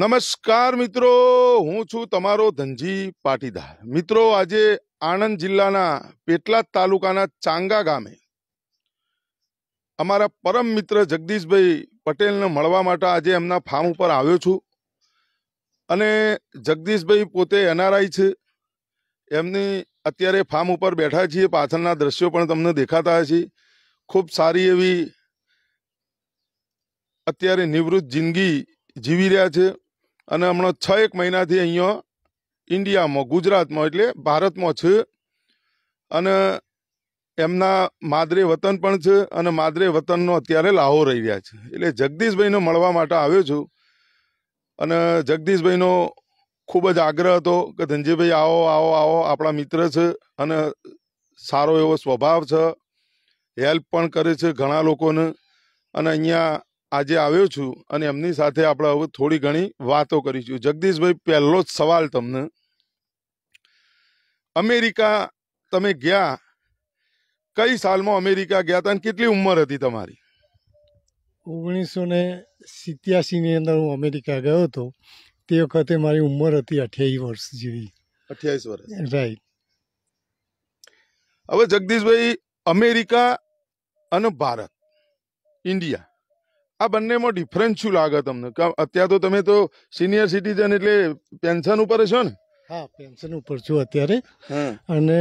નમસ્કાર મિત્રો હું છું તમારો ધનજી પાટીદાર મિત્રો આજે આણંદ જિલ્લાના પેટલાદ તાલુકાના ચાંગા ગામે અમારા પરમ મિત્ર જગદીશભાઈ પટેલને મળવા માટે આજે એમના ફાર્મ ઉપર આવ્યો છું અને જગદીશભાઈ પોતે એનઆરઆઈ છે એમની અત્યારે ફાર્મ ઉપર બેઠા છીએ પાછળના દ્રશ્યો પણ તમને દેખાતા છે ખૂબ સારી એવી અત્યારે નિવૃત્ત જિંદગી જીવી રહ્યા છે અને હમણાં છ એક મહિનાથી અહીંયા ઇન્ડિયામાં ગુજરાતમાં એટલે ભારતમાં છે અને એમના માદરે વતન પણ છે અને માદરે વતનનો અત્યારે લાહો રહી રહ્યા છે એટલે જગદીશભાઈને મળવા માટે આવ્યો છું અને જગદીશભાઈનો ખૂબ જ આગ્રહ હતો કે ધનજીભાઈ આવો આવો આવો આપણા મિત્ર છે અને સારો એવો સ્વભાવ છે હેલ્પ પણ કરે છે ઘણા લોકોને અને અહીંયા આજે આવ્યો છું અને એમની સાથે આપણે હવે થોડી ઘણી વાતો કરીશું જગદીશભાઈ પહેલો જ સવાલ તમને અમેરિકા તમે ગયા કઈ સાલમાં અમેરિકા ગયા હતા અને કેટલી ઉંમર હતી તમારી ઓગણીસો ને સિત્યાસીની અંદર હું અમેરિકા ગયો હતો તે વખતે મારી ઉંમર હતી અઠ્યાવીસ વર્ષ જેવી અઠ્યાવીસ વર્ષ રાઈટ હવે જગદીશભાઈ અમેરિકા અને ભારત ઇન્ડિયા આ બંનેમાં ડિફરન્સ શું લાગે તમને અત્યારે તો તમે તો સિનિયર સિટીઝન એટલે પેન્શન ઉપર છો ને હા પેન્શન ઉપર છું અત્યારે અને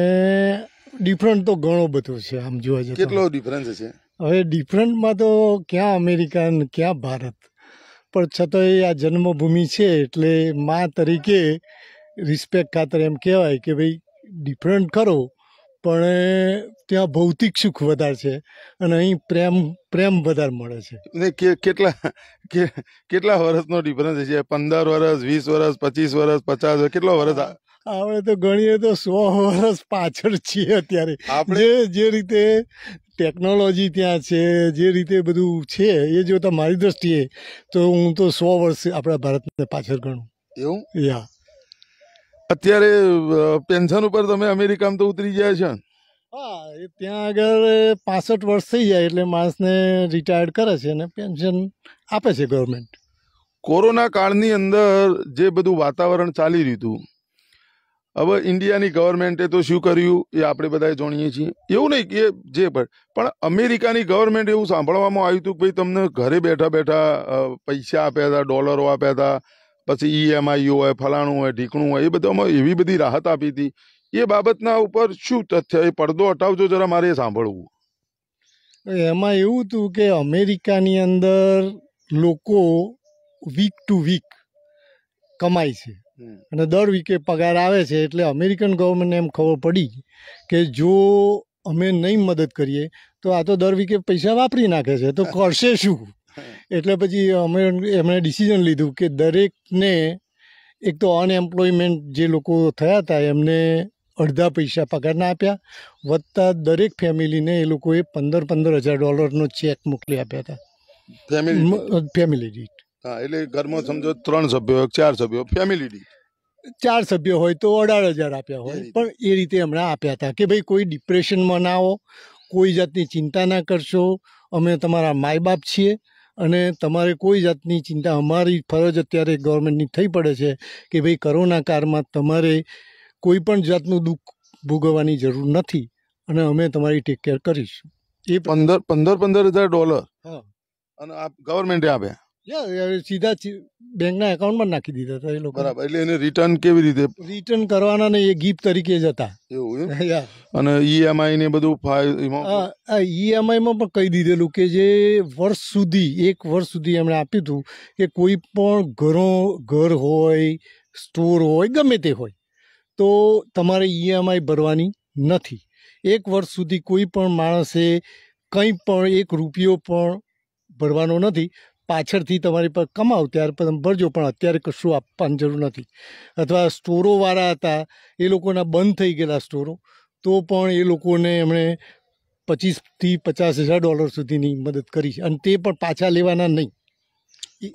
ડિફરન્ટ તો ઘણો બધો છે આમ જોવા જઈએ કેટલો ડિફરન્સ છે હવે ડિફરન્ટમાં તો ક્યાં અમેરિકા ને ક્યાં ભારત પણ છતાંય આ જન્મભૂમિ છે એટલે મા તરીકે રિસ્પેક્ટ ખાતર એમ કહેવાય કે ભાઈ ડિફરન્ટ ખરો પણ ત્યાં ભૌતિક સુખ વધારે છે અને અહીં પ્રેમ પ્રેમ વધારે મળે છે કેટલા કેટલા વર્ષનો ડિફરન્સ છે પંદર વર્ષ વીસ વર્ષ પચીસ વર્ષ પચાસ વર્ષ કેટલો વર્ષ આપણે તો ગણીએ તો સો વર્ષ પાછળ છીએ અત્યારે આપણે જે રીતે ટેકનોલોજી ત્યાં છે જે રીતે બધું છે એ જોતા મારી દ્રષ્ટિએ તો હું તો સો વર્ષ આપણા ભારતને પાછળ ગણું એવું યા અત્યારે પેન્શન ઉપર તમે અમેરિકામાં તો ઉતરી ગયા છે હા એ ત્યાં આગળ પાસઠ વર્ષ થઈ જાય એટલે માણસને રિટાયર્ડ કરે છે અને પેન્શન આપે છે ગવર્મેન્ટ કોરોના કાળની અંદર જે બધું વાતાવરણ ચાલી રહ્યું હતું હવે ઇન્ડિયાની ગવર્મેન્ટે તો શું કર્યું એ આપણે બધાએ જાણીએ છીએ એવું નહીં કે જે પણ પણ અમેરિકાની ગવર્મેન્ટ એવું સાંભળવામાં આવ્યું હતું કે ભાઈ તમને ઘરે બેઠા બેઠા પૈસા આપ્યા હતા ડોલરો આપ્યા હતા પછી ઈએમઆઈ હોય ફલાણું હોય ઢીકણું હોય એ બધામાં એવી બધી રાહત આપી હતી એ બાબતના ઉપર શું તથ્ય એ પડદો હટાવજો જરા મારે સાંભળવું એમાં એવું હતું કે અમેરિકાની અંદર લોકો વીક ટુ વીક કમાય છે અને દર વીકે પગાર આવે છે એટલે અમેરિકન ગવર્મેન્ટને એમ ખબર પડી કે જો અમે નહીં મદદ કરીએ તો આ તો દર વીકે પૈસા વાપરી નાખે છે તો કરશે શું એટલે પછી અમે એમણે ડિસિઝન લીધું કે દરેકને એક તો અનએમ્પ્લોયમેન્ટ જે લોકો થયા હતા એમને અડધા પૈસા પગારના આપ્યા વધતા દરેક ફેમિલીને એ લોકોએ પંદર પંદર હજાર ડોલરનો ચેક મોકલી આપ્યા હતા ફેમિલી ફેમિલી દીઠ હા એટલે ઘરમાં સમજો ત્રણ સભ્યો ચાર સભ્યો ફેમિલી દીઠ ચાર સભ્યો હોય તો અઢાર હજાર આપ્યા હોય પણ એ રીતે હમણાં આપ્યા હતા કે ભાઈ કોઈ ડિપ્રેશનમાં ના આવો કોઈ જાતની ચિંતા ના કરશો અમે તમારા માય બાપ છીએ અને તમારે કોઈ જાતની ચિંતા અમારી ફરજ અત્યારે ગવર્મેન્ટની થઈ પડે છે કે ભાઈ કરોના કાળમાં તમારે કોઈ પણ જાતનું દુઃખ ભોગવવાની જરૂર નથી અને અમે તમારી ટેક કેર કરીશું એ પંદર પંદર પંદર હજાર ડોલર અને આપ ગવર્મેન્ટે આપ્યા સીધા બેંકના એકાઉન્ટમાં નાખી દીધા હતા એ લોકો બરાબર એટલે એને રિટર્ન કેવી રીતે રિટર્ન કરવાના ને એ ગિફ્ટ તરીકે જ હતા એવું અને ઈએમઆઈ e ને બધું ઈએમઆઈ e માં પણ કહી દીધેલું કે જે વર્ષ સુધી એક વર્ષ સુધી એમણે આપ્યું હતું કે કોઈ પણ ઘરો ઘર હોય સ્ટોર હોય ગમે તે હોય તો તમારે ઈએમઆઈ e ભરવાની નથી એક વર્ષ સુધી કોઈ પણ માણસે કંઈ પણ એક રૂપિયો પણ ભરવાનો નથી પાછળથી તમારી પર કમાવ ત્યાર પર તમે ભરજો પણ અત્યારે કશું આપવાની જરૂર નથી અથવા સ્ટોરોવાળા હતા એ લોકોના બંધ થઈ ગયેલા સ્ટોરો તો પણ એ લોકોને એમણે પચીસથી પચાસ હજાર ડોલર સુધીની મદદ કરી છે અને તે પણ પાછા લેવાના નહીં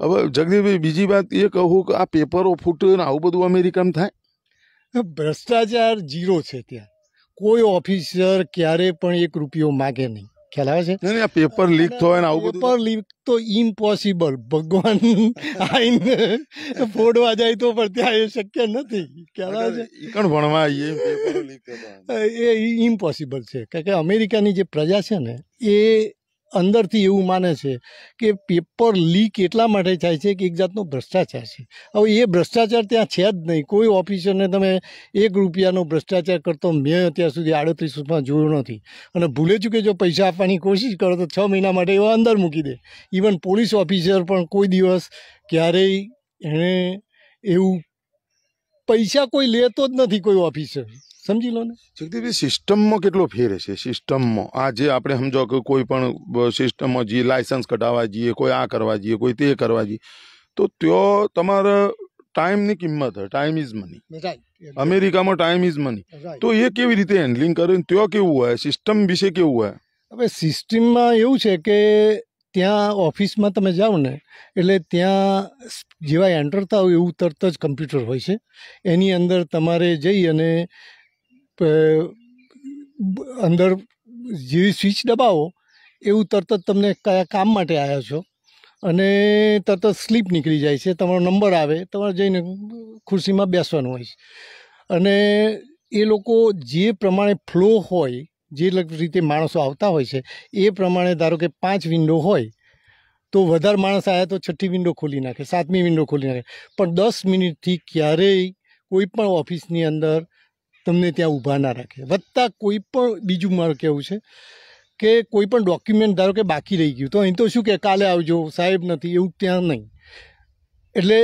હવે જગદીશભાઈ બીજી વાત એ કહું કે આ પેપરો ફૂટે ને આવું બધું અમેરિકામાં થાય ભ્રષ્ટાચાર જીરો છે ત્યાં કોઈ ઓફિસર ક્યારે પણ એક રૂપિયો માગે નહીં ખ્યાલ આવે છે નહીં પેપર લીક થયો ને આવું પેપર લીક તો ઇમ્પોસિબલ ભગવાન આઈને ફોડવા જાય તો પણ ત્યાં એ શક્ય નથી ખ્યાલ આવે છે પણ ભણવા આવીએ એ ઇમ્પોસિબલ છે કારણ કે અમેરિકાની જે પ્રજા છે ને એ અંદરથી એવું માને છે કે પેપર લીક એટલા માટે થાય છે કે એક જાતનો ભ્રષ્ટાચાર છે હવે એ ભ્રષ્ટાચાર ત્યાં છે જ નહીં કોઈ ઓફિસરને તમે એક રૂપિયાનો ભ્રષ્ટાચાર કરતો મેં અત્યાર સુધી આડત્રીસમાં જોયો નથી અને ભૂલે ચૂકે જો પૈસા આપવાની કોશિશ કરો તો છ મહિના માટે એવા અંદર મૂકી દે ઇવન પોલીસ ઓફિસર પણ કોઈ દિવસ ક્યારેય એણે એવું પૈસા કોઈ લેતો જ નથી કોઈ ઓફિસર સમજી લો ને જગદીપભાઈ સિસ્ટમમાં કેટલો ફેર છે સિસ્ટમમાં આ જે આપણે સમજો કે કોઈ પણ સિસ્ટમમાં જઈએ લાયસન્સ કઢાવવા જઈએ કોઈ આ કરવા જઈએ કોઈ તે કરવા જઈએ તો ત્યાં તમારા ટાઈમની કિંમત ટાઈમ ઇઝ મની અમેરિકામાં ટાઈમ ઇઝ મની તો એ કેવી રીતે હેન્ડલિંગ કરે ત્યાં કેવું હોય સિસ્ટમ વિશે કેવું હોય હવે સિસ્ટમમાં એવું છે કે ત્યાં ઓફિસમાં તમે જાઓ ને એટલે ત્યાં જેવા એન્ટર થાવ એવું તરત જ કમ્પ્યુટર હોય છે એની અંદર તમારે જઈ અને અંદર જેવી સ્વિચ દબાવો એવું તરત જ તમને કયા કામ માટે આવ્યા છો અને તરત જ સ્લીપ નીકળી જાય છે તમારો નંબર આવે તમારે જઈને ખુરશીમાં બેસવાનું હોય છે અને એ લોકો જે પ્રમાણે ફ્લો હોય જે રીતે માણસો આવતા હોય છે એ પ્રમાણે ધારો કે પાંચ વિન્ડો હોય તો વધારે માણસ આવ્યા તો છઠ્ઠી વિન્ડો ખોલી નાખે સાતમી વિન્ડો ખોલી નાખે પણ દસ મિનિટથી ક્યારેય કોઈ પણ ઓફિસની અંદર તમને ત્યાં ઊભા ના રાખે વત્તા કોઈ પણ બીજું મારું કહેવું છે કે કોઈ પણ ડોક્યુમેન્ટ ધારો કે બાકી રહી ગયું તો અહીં તો શું કે કાલે આવજો સાહેબ નથી એવું ત્યાં નહીં એટલે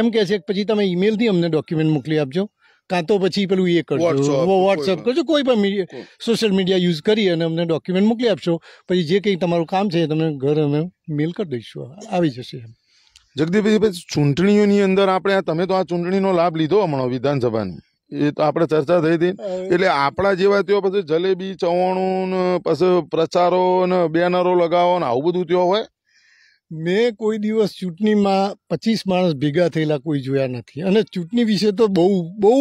એમ કહે છે કે પછી તમે ઈમેલથી અમને ડોક્યુમેન્ટ મોકલી આપજો કાં તો પછી પેલું એ કરજો વોટ્સઅપ કરજો કોઈ પણ સોશિયલ મીડિયા યુઝ કરી અને અમને ડોક્યુમેન્ટ મોકલી આપશો પછી જે કંઈ તમારું કામ છે એ તમને ઘર અમે મેલ કરી દઈશું આવી જશે એમ જગદીપભાઈ ચૂંટણીઓની અંદર આપણે તમે તો આ ચૂંટણીનો લાભ લીધો હમણાં વિધાનસભાની એ તો આપણે ચર્ચા થઈ હતી એટલે આપણા જેવા તેઓ પછી જલેબી ચવાણું પછી પ્રચારો ને બેનરો લગાવો ને આવું બધું તેઓ હોય મેં કોઈ દિવસ ચૂંટણીમાં પચીસ માણસ ભેગા થયેલા કોઈ જોયા નથી અને ચૂંટણી વિશે તો બહુ બહુ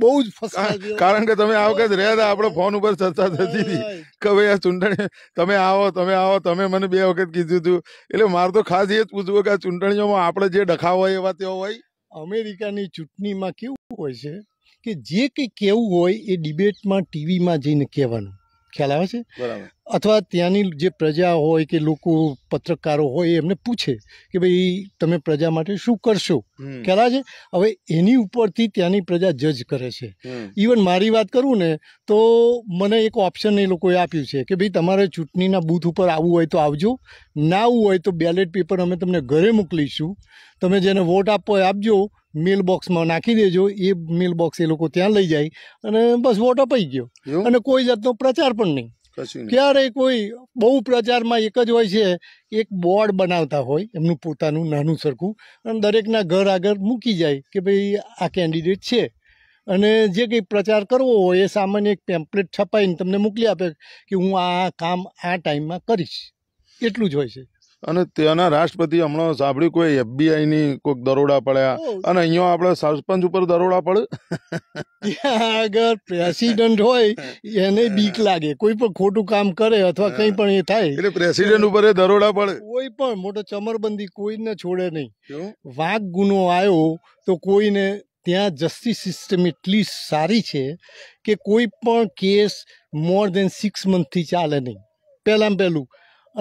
બહુ જ ફસાય કારણ કે તમે આ વખત રહ્યા હતા આપણે ફોન ઉપર ચર્ચા થતી હતી કે ભાઈ આ ચૂંટણી તમે આવો તમે આવો તમે મને બે વખત કીધું હતું એટલે મારે તો ખાસ એ જ પૂછવું કે આ ચૂંટણીઓમાં આપણે જે ડખા હોય એવા તેઓ હોય અમેરિકાની ચૂંટણીમાં કેવું હોય છે કે જે કંઈ કહેવું હોય એ ડિબેટમાં ટીવીમાં જઈને કહેવાનું ખ્યાલ આવે છે બરાબર અથવા ત્યાંની જે પ્રજા હોય કે લોકો પત્રકારો હોય એમને પૂછે કે ભાઈ તમે પ્રજા માટે શું કરશો ખ્યાલ છે હવે એની ઉપરથી ત્યાંની પ્રજા જજ કરે છે ઇવન મારી વાત કરું ને તો મને એક ઓપ્શન એ લોકોએ આપ્યું છે કે ભાઈ તમારે ચૂંટણીના બૂથ ઉપર આવવું હોય તો આવજો ના આવવું હોય તો બેલેટ પેપર અમે તમને ઘરે મોકલીશું તમે જેને વોટ આપવો હોય આપજો મેલ બોક્સમાં નાખી દેજો એ મેલ બોક્સ એ લોકો ત્યાં લઈ જાય અને બસ વોટ અપાઈ ગયો અને કોઈ જાતનો પ્રચાર પણ નહીં ક્યારેય કોઈ બહુ પ્રચારમાં એક જ હોય છે એક બોર્ડ બનાવતા હોય એમનું પોતાનું નાનું સરખું અને દરેકના ઘર આગળ મૂકી જાય કે ભાઈ આ કેન્ડિડેટ છે અને જે કંઈ પ્રચાર કરવો હોય એ સામાન્ય એક પેમ્પલેટ છપાઈને તમને મોકલી આપે કે હું આ કામ આ ટાઈમમાં કરીશ એટલું જ હોય છે અને તેના રાષ્ટ્રપતિ હમણાં સાંભળ્યું કોઈ એફબીઆઈ એફબીઆઈની કોઈક દરોડા પડ્યા અને અહીંયા આપણે સરપંચ ઉપર દરોડા પડે આગળ પ્રેસિડેન્ટ હોય એને બીક લાગે કોઈ પણ ખોટું કામ કરે અથવા કંઈ પણ એ થાય એટલે પ્રેસિડેન્ટ ઉપર દરોડા પડે કોઈ પણ મોટો ચમરબંધી કોઈને છોડે નહીં વાઘ ગુનો આવ્યો તો કોઈને ત્યાં જસ્ટિસ સિસ્ટમ એટલી સારી છે કે કોઈ પણ કેસ મોર ધેન સિક્સ મંથથી ચાલે નહીં પહેલાં પહેલું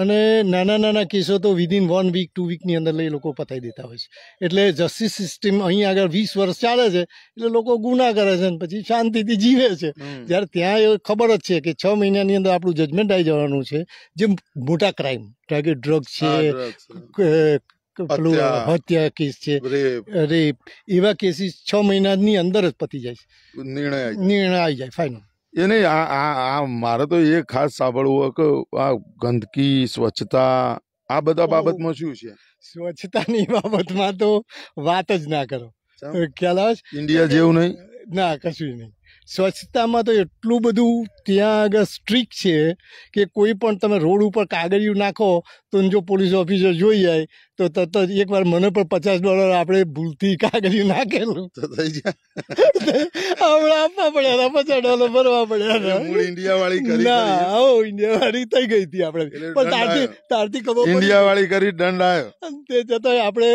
અને નાના નાના કેસો તો વિધિન વન વીક ટુ વીકની અંદર લઈ લોકો પતાવી દેતા હોય છે એટલે જસ્ટિસ સિસ્ટમ અહીં આગળ વીસ વર્ષ ચાલે છે એટલે લોકો ગુના કરે છે અને પછી શાંતિથી જીવે છે જ્યારે ત્યાં એ ખબર જ છે કે છ મહિનાની અંદર આપણું જજમેન્ટ આવી જવાનું છે જે મોટા ક્રાઇમ કે ડ્રગ છે પેલું હત્યા કેસ છે રેપ એવા કેસીસ છ મહિનાની અંદર જ પતી જાય છે નિર્ણય નિર્ણય આવી જાય ફાઇનલ એ નહીં આ આ આ મારે તો એ ખાસ સાંભળવું કે આ ગંદકી સ્વચ્છતા આ બધા બાબતમાં શું છે સ્વચ્છતાની બાબતમાં તો વાત જ ના કરો ખ્યાલ આવે ઇન્ડિયા જેવું નહીં ના કશું નહીં સ્વચ્છતામાં તો એટલું બધું ત્યાં આગળ સ્ટ્રીક છે કે કોઈ પણ તમે રોડ ઉપર કાગળિયું નાખો તો જો પોલીસ ઓફિસર જોઈ જાય તો તરત જ એકવાર મને પણ પચાસ ડોલર આપણે ભૂલથી કાગળિયું નાખેલું તો થઈ જાય હમણાં આપવા પડ્યા હતા પચાસ ડોલર ભરવા પડ્યા હતા ઇન્ડિયા વાળી ના હો ઇન્ડિયા વાળી થઈ ગઈ હતી આપણે પણ તારથી તારથી ખબર ઇન્ડિયા વાળી કરી દંડ આવ્યો તે જતા આપણે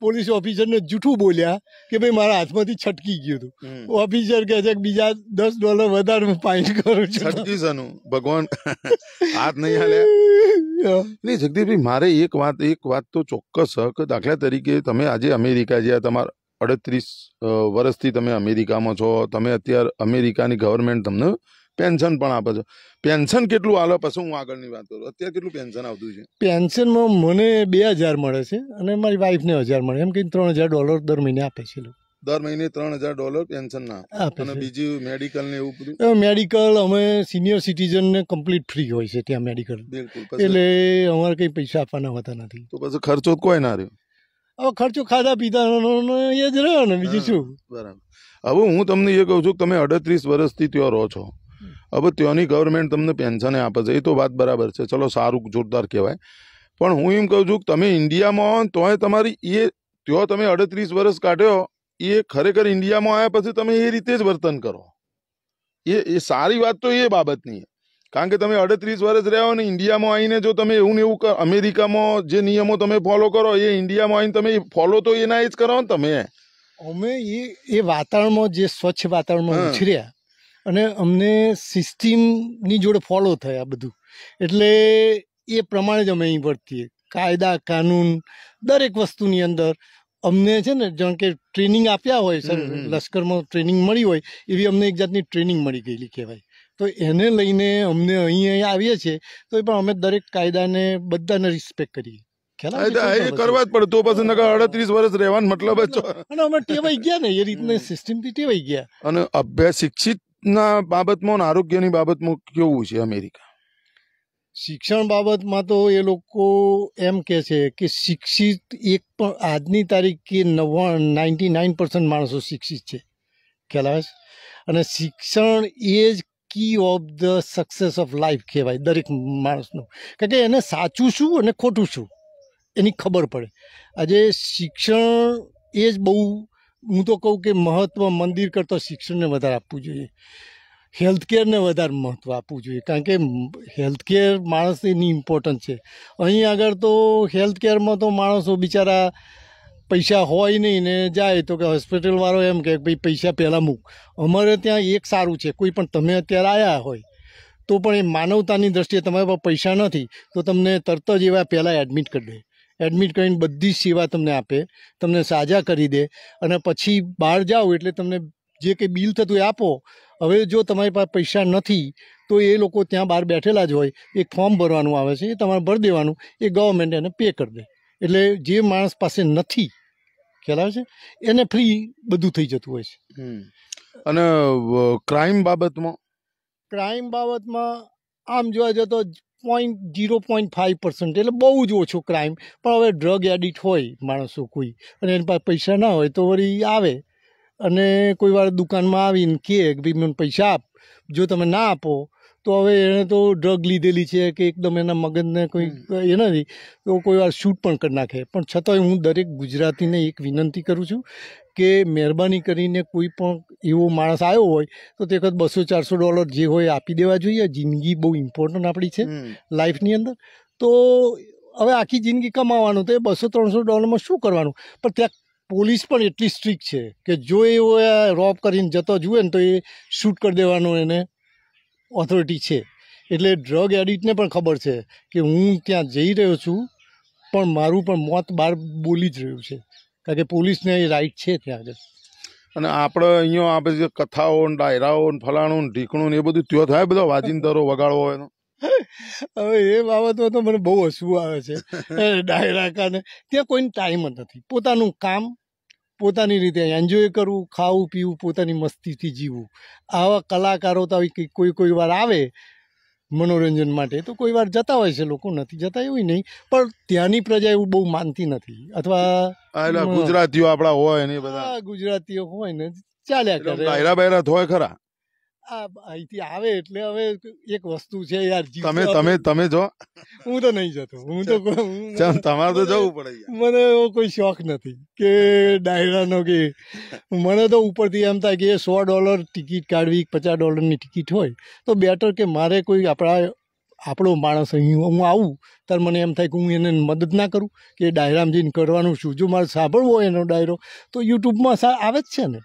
પોલીસ ઓફિસર ને જૂઠું બોલ્યા કે ભાઈ મારા હાથમાંથી છટકી ગયું હતું ઓફિસર કે છે બીજા દસ ડોલર વધારે પાઇન કરું છું છટકી સનું ભગવાન હાથ નહીં હાલે નહીં જગદીશભાઈ મારે એક વાત એક વાત તો ચોક્કસ કે દાખલા તરીકે તમે આજે અમેરિકા જ્યાં તમારા અડત્રીસ વર્ષથી તમે અમેરિકામાં છો તમે અત્યારે અમેરિકાની ગવર્મેન્ટ તમને પેન્શન પણ આપે છે પેન્શન કેટલું હાલે પછી હું આગળની વાત કરું અત્યારે કેટલું પેન્શન આવતું છે પેન્શનમાં મને બે હજાર મળે છે અને મારી વાઈફને હજાર મળે એમ કે ત્રણ હજાર ડોલર દર મહિને આપે છે દર મહિને ત્રણ હજાર ડોલર પેન્શન ના આપે અને બીજું મેડિકલ ને એવું બધું મેડિકલ અમે સિનિયર સિટીઝન ને કમ્પ્લીટ ફ્રી હોય છે ત્યાં મેડિકલ બિલકુલ એટલે અમારે કંઈ પૈસા આપવાના હોતા નથી તો પછી ખર્ચો કોઈ ના રહ્યો હવે ખર્ચો ખાધા પીધાનો એ જ રહ્યો ને બીજું શું બરાબર હવે હું તમને એ કહું છું કે તમે અડત્રીસ વર્ષથી ત્યાં રહો છો હવે ત્યાંની ગવર્મેન્ટ તમને પેન્શન આપે છે એ તો વાત બરાબર છે ચલો સારું જોરદાર કહેવાય પણ હું એમ કહું છું કે તમે ઇન્ડિયામાં તોય તમારી એ ત્યાં તમે અડત્રીસ વર્ષ કાઢ્યો એ ખરેખર ઇન્ડિયામાં આવ્યા પછી તમે એ રીતે જ વર્તન કરો એ એ સારી વાત તો એ બાબતની કારણ કે તમે અડત્રીસ વર્ષ રહ્યા અને ઇન્ડિયામાં આવીને જો તમે એવું ને એવું અમેરિકામાં જે નિયમો તમે ફોલો કરો એ ઇન્ડિયામાં આવીને તમે ફોલો તો એના એ જ કરો ને તમે અમે એ એ વાતાવરણમાં જે સ્વચ્છ વાતાવરણમાં ઉછર્યા અને અમને સિસ્ટીમની જોડે ફોલો થાય આ બધું એટલે એ પ્રમાણે જ અમે અહીં વર્તીએ કાયદા કાનૂન દરેક વસ્તુની અંદર અમને છે ને જાણ કે ટ્રેનિંગ આપ્યા હોય સર લશ્કરમાં ટ્રેનિંગ મળી હોય એવી અમને એક જાતની ટ્રેનિંગ મળી ગયેલી કહેવાય તો એને લઈને અમને અહીં અહીં આવીએ છીએ તો એ પણ અમે દરેક કાયદાને બધાને રિસ્પેક્ટ કરીએ કરવા જ પડે તો પછી અડત્રીસ વર્ષ રહેવાનું મતલબ જ અને અમે ટેવાઈ ગયા ને એ રીતના સિસ્ટમથી ટેવાઈ ગયા અને અભ્યાસ શિક્ષિત ના બાબતમાં અને આરોગ્યની બાબતમાં કેવું છે અમેરિકા શિક્ષણ બાબતમાં તો એ લોકો એમ કહે છે કે શિક્ષિત એક પણ આજની તારીખે નવ્વા નાઇન્ટી નાઇન પર્સન્ટ માણસો શિક્ષિત છે ખ્યાલ અને શિક્ષણ એ જ key of the success of life કહેવાય દરેક માણસનું કારણ કે એને સાચું શું અને ખોટું શું એની ખબર પડે આજે શિક્ષણ એ જ બહુ હું તો કહું કે મહત્ત્વ મંદિર કરતાં શિક્ષણને વધારે આપવું જોઈએ હેલ્થકેરને વધારે મહત્ત્વ આપવું જોઈએ કારણ કે હેલ્થકેર માણસની ઇમ્પોર્ટન્ટ છે અહીં આગળ તો હેલ્થકેરમાં તો માણસો બિચારા પૈસા હોય નહીં ને જાય તો કે હોસ્પિટલવાળો એમ કે ભાઈ પૈસા પહેલાં મૂક અમારે ત્યાં એક સારું છે કોઈ પણ તમે અત્યારે આવ્યા હોય તો પણ એ માનવતાની દ્રષ્ટિએ તમારા પાસે પૈસા નથી તો તમને તરત જ એવા પહેલાં એડમિટ કરી દે એડમિટ કરીને બધી જ સેવા તમને આપે તમને સાજા કરી દે અને પછી બહાર જાઓ એટલે તમને જે કંઈ બિલ થતું એ આપો હવે જો તમારી પાસે પૈસા નથી તો એ લોકો ત્યાં બહાર બેઠેલા જ હોય એક ફોર્મ ભરવાનું આવે છે એ તમારે ભરી દેવાનું એ ગવર્મેન્ટ એને પે કરી દે એટલે જે માણસ પાસે નથી ખ્યાલ છે એને ફ્રી બધું થઈ જતું હોય છે અને ક્રાઇમ બાબતમાં ક્રાઇમ બાબતમાં આમ જોવા જતો point zero point five percent એટલે બહુ જ ઓછો ક્રાઇમ પણ હવે ડ્રગ એડિટ હોય માણસો કોઈ અને એની પાસે પૈસા ના હોય તો વળી આવે અને કોઈ વાર દુકાનમાં આવીને કહે કે ભાઈ મને પૈસા આપ જો તમે ના આપો તો હવે એણે તો ડ્રગ લીધેલી છે કે એકદમ એના મગજને કોઈ એ નથી તો કોઈ વાર શૂટ પણ કરી નાખે પણ છતાંય હું દરેક ગુજરાતીને એક વિનંતી કરું છું કે મહેરબાની કરીને કોઈ પણ એવો માણસ આવ્યો હોય તો તે વખત બસો ચારસો ડોલર જે હોય આપી દેવા જોઈએ જિંદગી બહુ ઇમ્પોર્ટન્ટ આપણી છે લાઈફની અંદર તો હવે આખી જિંદગી કમાવાનું તો એ બસો ત્રણસો ડોલરમાં શું કરવાનું પણ ત્યાં પોલીસ પણ એટલી સ્ટ્રિક છે કે જો એવો રોબ કરીને જતો જુએ ને તો એ શૂટ કરી દેવાનો એને ઓથોરિટી છે એટલે ડ્રગ એડિટને પણ ખબર છે કે હું ત્યાં જઈ રહ્યો છું પણ મારું પણ મોત બહાર બોલી જ રહ્યું છે કારણ કે પોલીસને એ રાઈટ છે ત્યાં આગળ અને આપણે અહીંયા આપણે જે કથાઓ ને ડાયરાઓ ને ફલાણું ને ઢીકણું ને એ બધું ત્યો થાય બધો વાજિંદરો વગાડવો એનો હવે એ બાબતમાં તો મને બહુ હસવું આવે છે ડાયરા ને ત્યાં કોઈને ટાઈમ જ નથી પોતાનું કામ પોતાની રીતે એન્જોય કરવું ખાવું પીવું પોતાની મસ્તીથી જીવવું આવા કલાકારો તો આવી કોઈ કોઈ વાર આવે મનોરંજન માટે તો કોઈ વાર જતા હોય છે લોકો નથી જતા એવું નહીં પણ ત્યાંની પ્રજા એવું બહુ માનતી નથી અથવા ગુજરાતીઓ આપણા હોય ને બધા ગુજરાતીઓ હોય ને ચાલ્યા કરે ડાયરા બાયરા હોય ખરા આ અહીંથી આવે એટલે હવે એક વસ્તુ છે યાર તમે તમે તમે જો હું તો નહીં જતો હું તો તમારે તો જવું પડે મને એવો કોઈ શોખ નથી કે ડાયરાનો કે મને તો ઉપરથી એમ થાય કે સો ડોલર ટિકિટ કાઢવી પચાસ ડોલરની ટિકિટ હોય તો બેટર કે મારે કોઈ આપણા આપણો માણસ અહીં હું આવું ત્યારે મને એમ થાય કે હું એને મદદ ના કરું કે ડાયરામાં જઈને કરવાનું શું જો મારે સાંભળવો એનો ડાયરો તો યુટ્યુબમાં આવે જ છે ને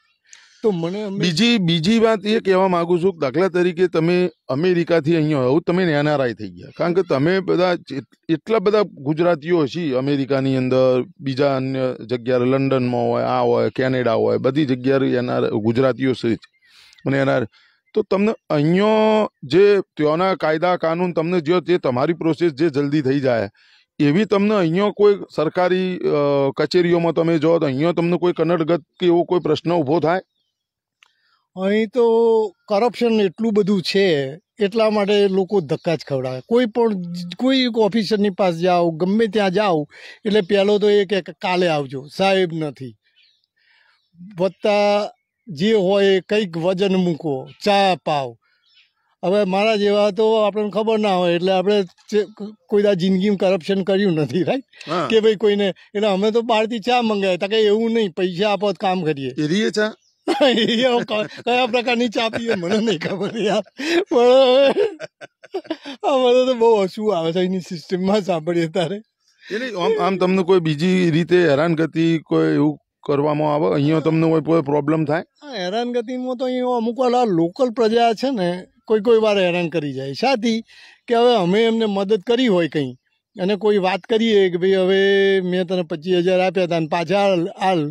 તો મને બીજી બીજી વાત એ કહેવા માંગુ છું કે એટલે તરીકે તમે અમેરિકા થી અહીંયા આવો તમે નેનારાઈ થઈ ગયા કારણ કે તમે બડા એટલા બડા ગુજરાતીઓ છે અમેરિકા ની અંદર બીજા અન્ય જગ્યાએ લંડન માં હોય આ હોય કેનેડા હોય બધી જગ્યાએ નેનારા ગુજરાતીઓ છે અને નેનાર તો તમને અહીંયા જે ત્યોના કાયદા કાનૂન તમને જો તે તમારી પ્રોસેસ જે જલ્દી થઈ જાય એવી તમને અહીંયા કોઈ સરકારી કચેરીઓમાં તમે જો તો અહીંયા તમને કોઈ કનળગત કે એવો કોઈ પ્રશ્ન ઉભો થાય અહીં તો કરપ્શન એટલું બધું છે એટલા માટે લોકો ધક્કા જ ખવડાવે કોઈ પણ કોઈ ઓફિસરની પાસે જાઓ ગમે ત્યાં જાઓ એટલે પહેલો તો એ કે કાલે આવજો સાહેબ નથી વત્તા જે હોય કંઈક વજન મૂકો ચા પાવ હવે મારા જેવા તો આપણને ખબર ના હોય એટલે આપણે કોઈ દા જિંદગીમાં કરપ્શન કર્યું નથી રાઈટ કે ભાઈ કોઈને એટલે અમે તો બહારથી ચા તા તકે એવું નહીં પૈસા આપો કામ કરીએ ચા કયા પ્રકારની ચા પીવે મને નહીં ખબર યાર પણ આ મને તો બહુ હસવું આવે છે એની સિસ્ટમમાં સાંભળીએ તારે એટલે આમ તમને કોઈ બીજી રીતે હેરાન ગતિ કોઈ એવું કરવામાં આવે અહીંયા તમને કોઈ પ્રોબ્લેમ થાય હેરાન ગતિમાં તો અહીંયા અમુક વાર લોકલ પ્રજા છે ને કોઈ કોઈ વાર હેરાન કરી જાય સાથી કે હવે અમે એમને મદદ કરી હોય કંઈ અને કોઈ વાત કરીએ કે ભાઈ હવે મેં તને પચીસ હજાર આપ્યા હતા અને પાછા હાલ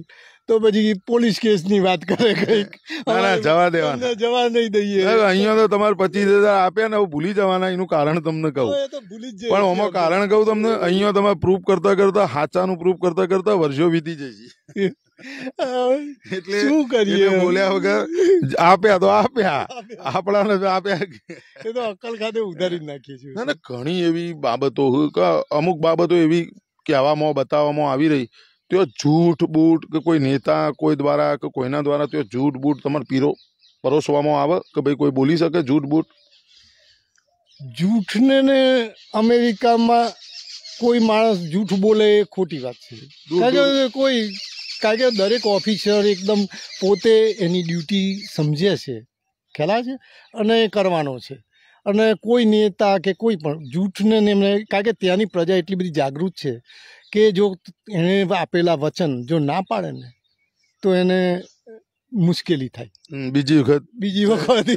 તો પછી પોલીસ કેસની વાત કરે કઈક જવા દેવાના જવા નહીં દઈએ અહીંયા તો તમારે પચીસ હજાર આપ્યા ને ભૂલી જવાના એનું કારણ તમને કહું પણ આમાં કારણ કહું તમને અહીંયા તમે પ્રૂફ કરતા કરતા હાચાનું પ્રૂફ કરતા કરતા વર્ષો વીતી જશે બોલ્યા વગર આપ્યા તો આપ્યા આપણાને આપ્યા ઘણી એવી બાબતો અમુક બાબતો એવી કહેવામાં બતાવવામાં આવી રહી તે જૂઠ બૂઠ કે કોઈ નેતા કોઈ દ્વારા કે કોઈના દ્વારા તે જૂઠ બૂટ તમારે પીરો પરોસવામાં આવે કે ભાઈ કોઈ બોલી શકે જૂઠ બૂટ જૂઠને ને અમેરિકામાં કોઈ માણસ જૂઠ બોલે એ ખોટી વાત છે કોઈ કારણ કે દરેક ઓફિસર એકદમ પોતે એની ડ્યુટી સમજે છે ખ્યાલ છે અને કરવાનો છે અને કોઈ નેતા કે કોઈ પણ જૂઠને એમને કારણ કે ત્યાંની પ્રજા એટલી બધી જાગૃત છે કે જો એણે આપેલા વચન જો ના પાડે ને તો એને મુશ્કેલી થાય બીજી વખત બીજી વખત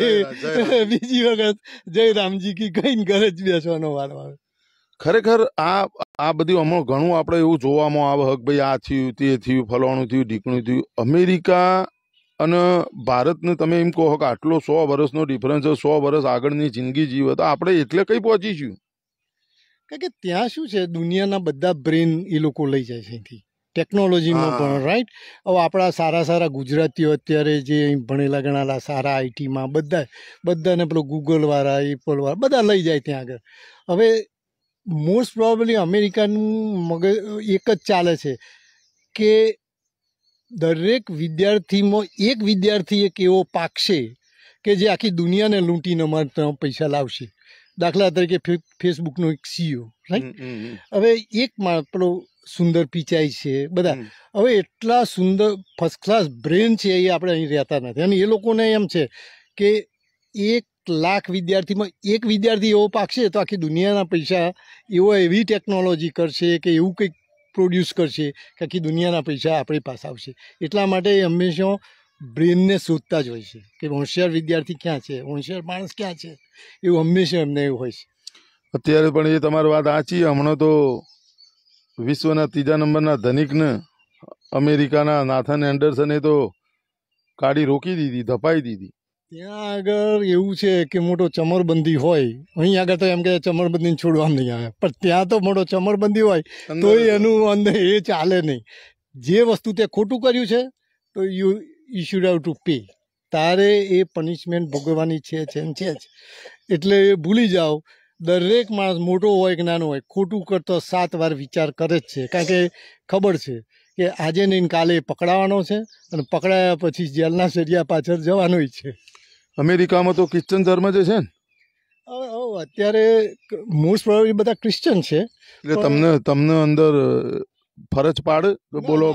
બીજી વખત જય રામજી કી કઈ ઘરે જ બેસવાનો વારો આવે ખરેખર આ આ બધું હમણાં ઘણું આપણે એવું જોવામાં આવે હક ભાઈ આ થયું તે થયું ફલાણું થયું ઢીકણું થયું અમેરિકા અને ભારતને તમે એમ કહો કે આટલો સો વર્ષનો ડિફરન્સ સો વર્ષ આગળની જિંદગી જીવે તો આપણે એટલે કંઈ પહોંચીશું કારણ કે ત્યાં શું છે દુનિયાના બધા બ્રેન એ લોકો લઈ જાય છે અહીંથી ટેકનોલોજીમાં પણ રાઈટ હવે આપણા સારા સારા ગુજરાતીઓ અત્યારે જે ભણેલા ગણાલા સારા આઈટીમાં બધા બધાને પેલો ગૂગલવાળા એપલવાળા બધા લઈ જાય ત્યાં આગળ હવે મોસ્ટ પ્રોબેબલી અમેરિકાનું મગજ એક જ ચાલે છે કે દરેક વિદ્યાર્થીમાં એક વિદ્યાર્થી એક એવો પાકશે કે જે આખી દુનિયાને લૂંટીને અમારે પૈસા લાવશે દાખલા તરીકે ફેસબુકનો એક સીઈઓ રાઈટ હવે એક માણસ પેલો સુંદર પીચાઈ છે બધા હવે એટલા સુંદર ફર્સ્ટ ક્લાસ બ્રેન છે એ આપણે અહીં રહેતા નથી અને એ લોકોને એમ છે કે એક લાખ વિદ્યાર્થીમાં એક વિદ્યાર્થી એવો પાકશે તો આખી દુનિયાના પૈસા એવો એવી ટેકનોલોજી કરશે કે એવું કંઈક પ્રોડ્યુસ કરશે કે આખી દુનિયાના પૈસા આપણી પાસે આવશે એટલા માટે હંમેશા બ્રેનને શોધતા જ હોય છે કે હોંશિયાર વિદ્યાર્થી ક્યાં છે હોંશિયાર માણસ ક્યાં છે એવું હંમેશા એમને એવું હોય છે અત્યારે પણ એ તમારી વાત સાચી હમણાં તો વિશ્વના ત્રીજા નંબરના ધનિકને અમેરિકાના નાથન એન્ડરસને તો કાઢી રોકી દીધી ધપાઈ દીધી ત્યાં આગળ એવું છે કે મોટો ચમરબંધી હોય અહીં આગળ તો એમ કે ચમરબંધીને છોડવા નહીં આવે પણ ત્યાં તો મોટો ચમરબંધી હોય તો એનું અંદર એ ચાલે નહીં જે વસ્તુ તે ખોટું કર્યું છે તો you you should have to pay તારે એ પનિશમેન્ટ ભોગવવાની છે છે ને છે જ એટલે એ ભૂલી જાઓ દરેક માણસ મોટો હોય કે નાનો હોય ખોટું કરતો સાત વાર વિચાર કરે જ છે કારણ કે ખબર છે કે આજે નહીં કાલે પકડાવાનો છે અને પકડાયા પછી જેલના સરિયા પાછળ જવાનો છે અમેરિકામાં તો ક્રિશ્ચન ધર્મ જે છે ને અત્યારે મોસ્ટ પ્રોબેબલી બધા ક્રિશ્ચન છે એટલે તમને તમને અંદર ફરજ પાડ બોલો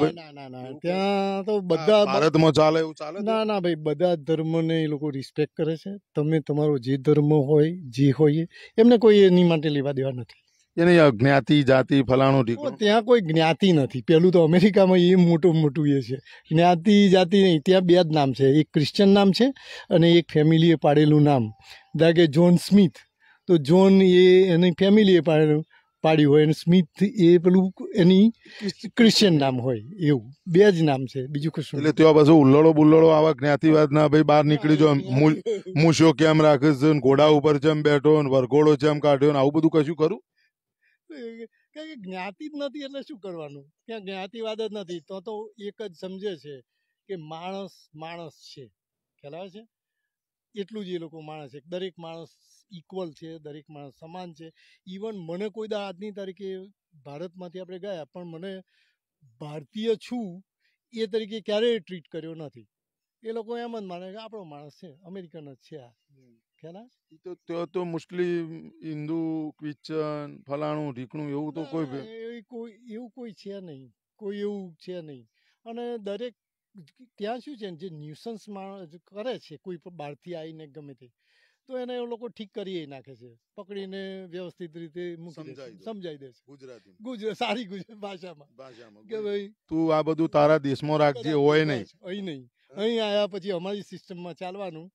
ત્યાં તો બધા ભારતમાં ચાલે એવું ચાલે ના ના ભાઈ બધા ધર્મને એ લોકો રિસ્પેક્ટ કરે છે તમે તમારો જે ધર્મ હોય જે હોય એમને કોઈ એની માટે લેવા દેવા નથી એને જ્ઞાતિ જાતિ ફલાણો ઠીક ત્યાં કોઈ જ્ઞાતિ નથી પેલું તો અમેરિકામાં એ મોટું મોટું એ છે જ્ઞાતિ જાતિ નહીં ત્યાં બે જ નામ છે એક ક્રિશ્ચન નામ છે અને એક ફેમિલીએ પાડેલું નામ ધાકે જોન સ્મિથ તો જોન એ એની ફેમિલીએ પાડેલું પાડ્યું હોય અને સ્મિથ એ પેલું એની ક્રિશ્ચિયન નામ હોય એવું બે જ નામ છે બીજું કશું એટલે ત્યાં પાછું ઉલ્લડો બુલ્લડો આવા જ્ઞાતિવાદ ના ભાઈ બહાર નીકળી જાઓ મૂછો કેમ રાખે છે ઘોડા ઉપર ચમ બેઠો ને વરઘોડો ચમ કાઢ્યો ને આવું બધું કશું કરું કારણ કે જ્ઞાતિ જ નથી એટલે શું કરવાનું ત્યાં જ્ઞાતિવાદ જ નથી તો તો એક જ સમજે છે કે માણસ માણસ છે ખ્યાલ આવે છે એટલું જ એ લોકો માણસ છે દરેક માણસ ઇક્વલ છે દરેક માણસ સમાન છે ઇવન મને કોઈ દા આજની તારીખે ભારતમાંથી આપણે ગયા પણ મને ભારતીય છું એ તરીકે ક્યારેય ટ્રીટ કર્યો નથી એ લોકો એમ જ માને કે આપણો માણસ છે અમેરિકન જ છે આ ખ્યાલ તો તો મુસ્લિમ હિન્દુ ક્રિશ્ચન ફલાણું ઢીકણું એવું તો કોઈ કોઈ એવું કોઈ છે નહીં કોઈ એવું છે નહીં અને દરેક ત્યાં શું છે જે ન્યુસન્સ કરે છે કોઈ બહારથી આવીને ગમે તે તો એને એ લોકો ઠીક કરી નાખે છે પકડીને વ્યવસ્થિત રીતે સમજાવી દે છે ગુજરાતી ગુજરાત સારી ગુજરાત ભાષામાં ભાષામાં કે ભાઈ તું આ બધું તારા દેશમાં રાખજે હોય નહીં અહીં નહીં અહીં આવ્યા પછી અમારી સિસ્ટમમાં ચાલવાનું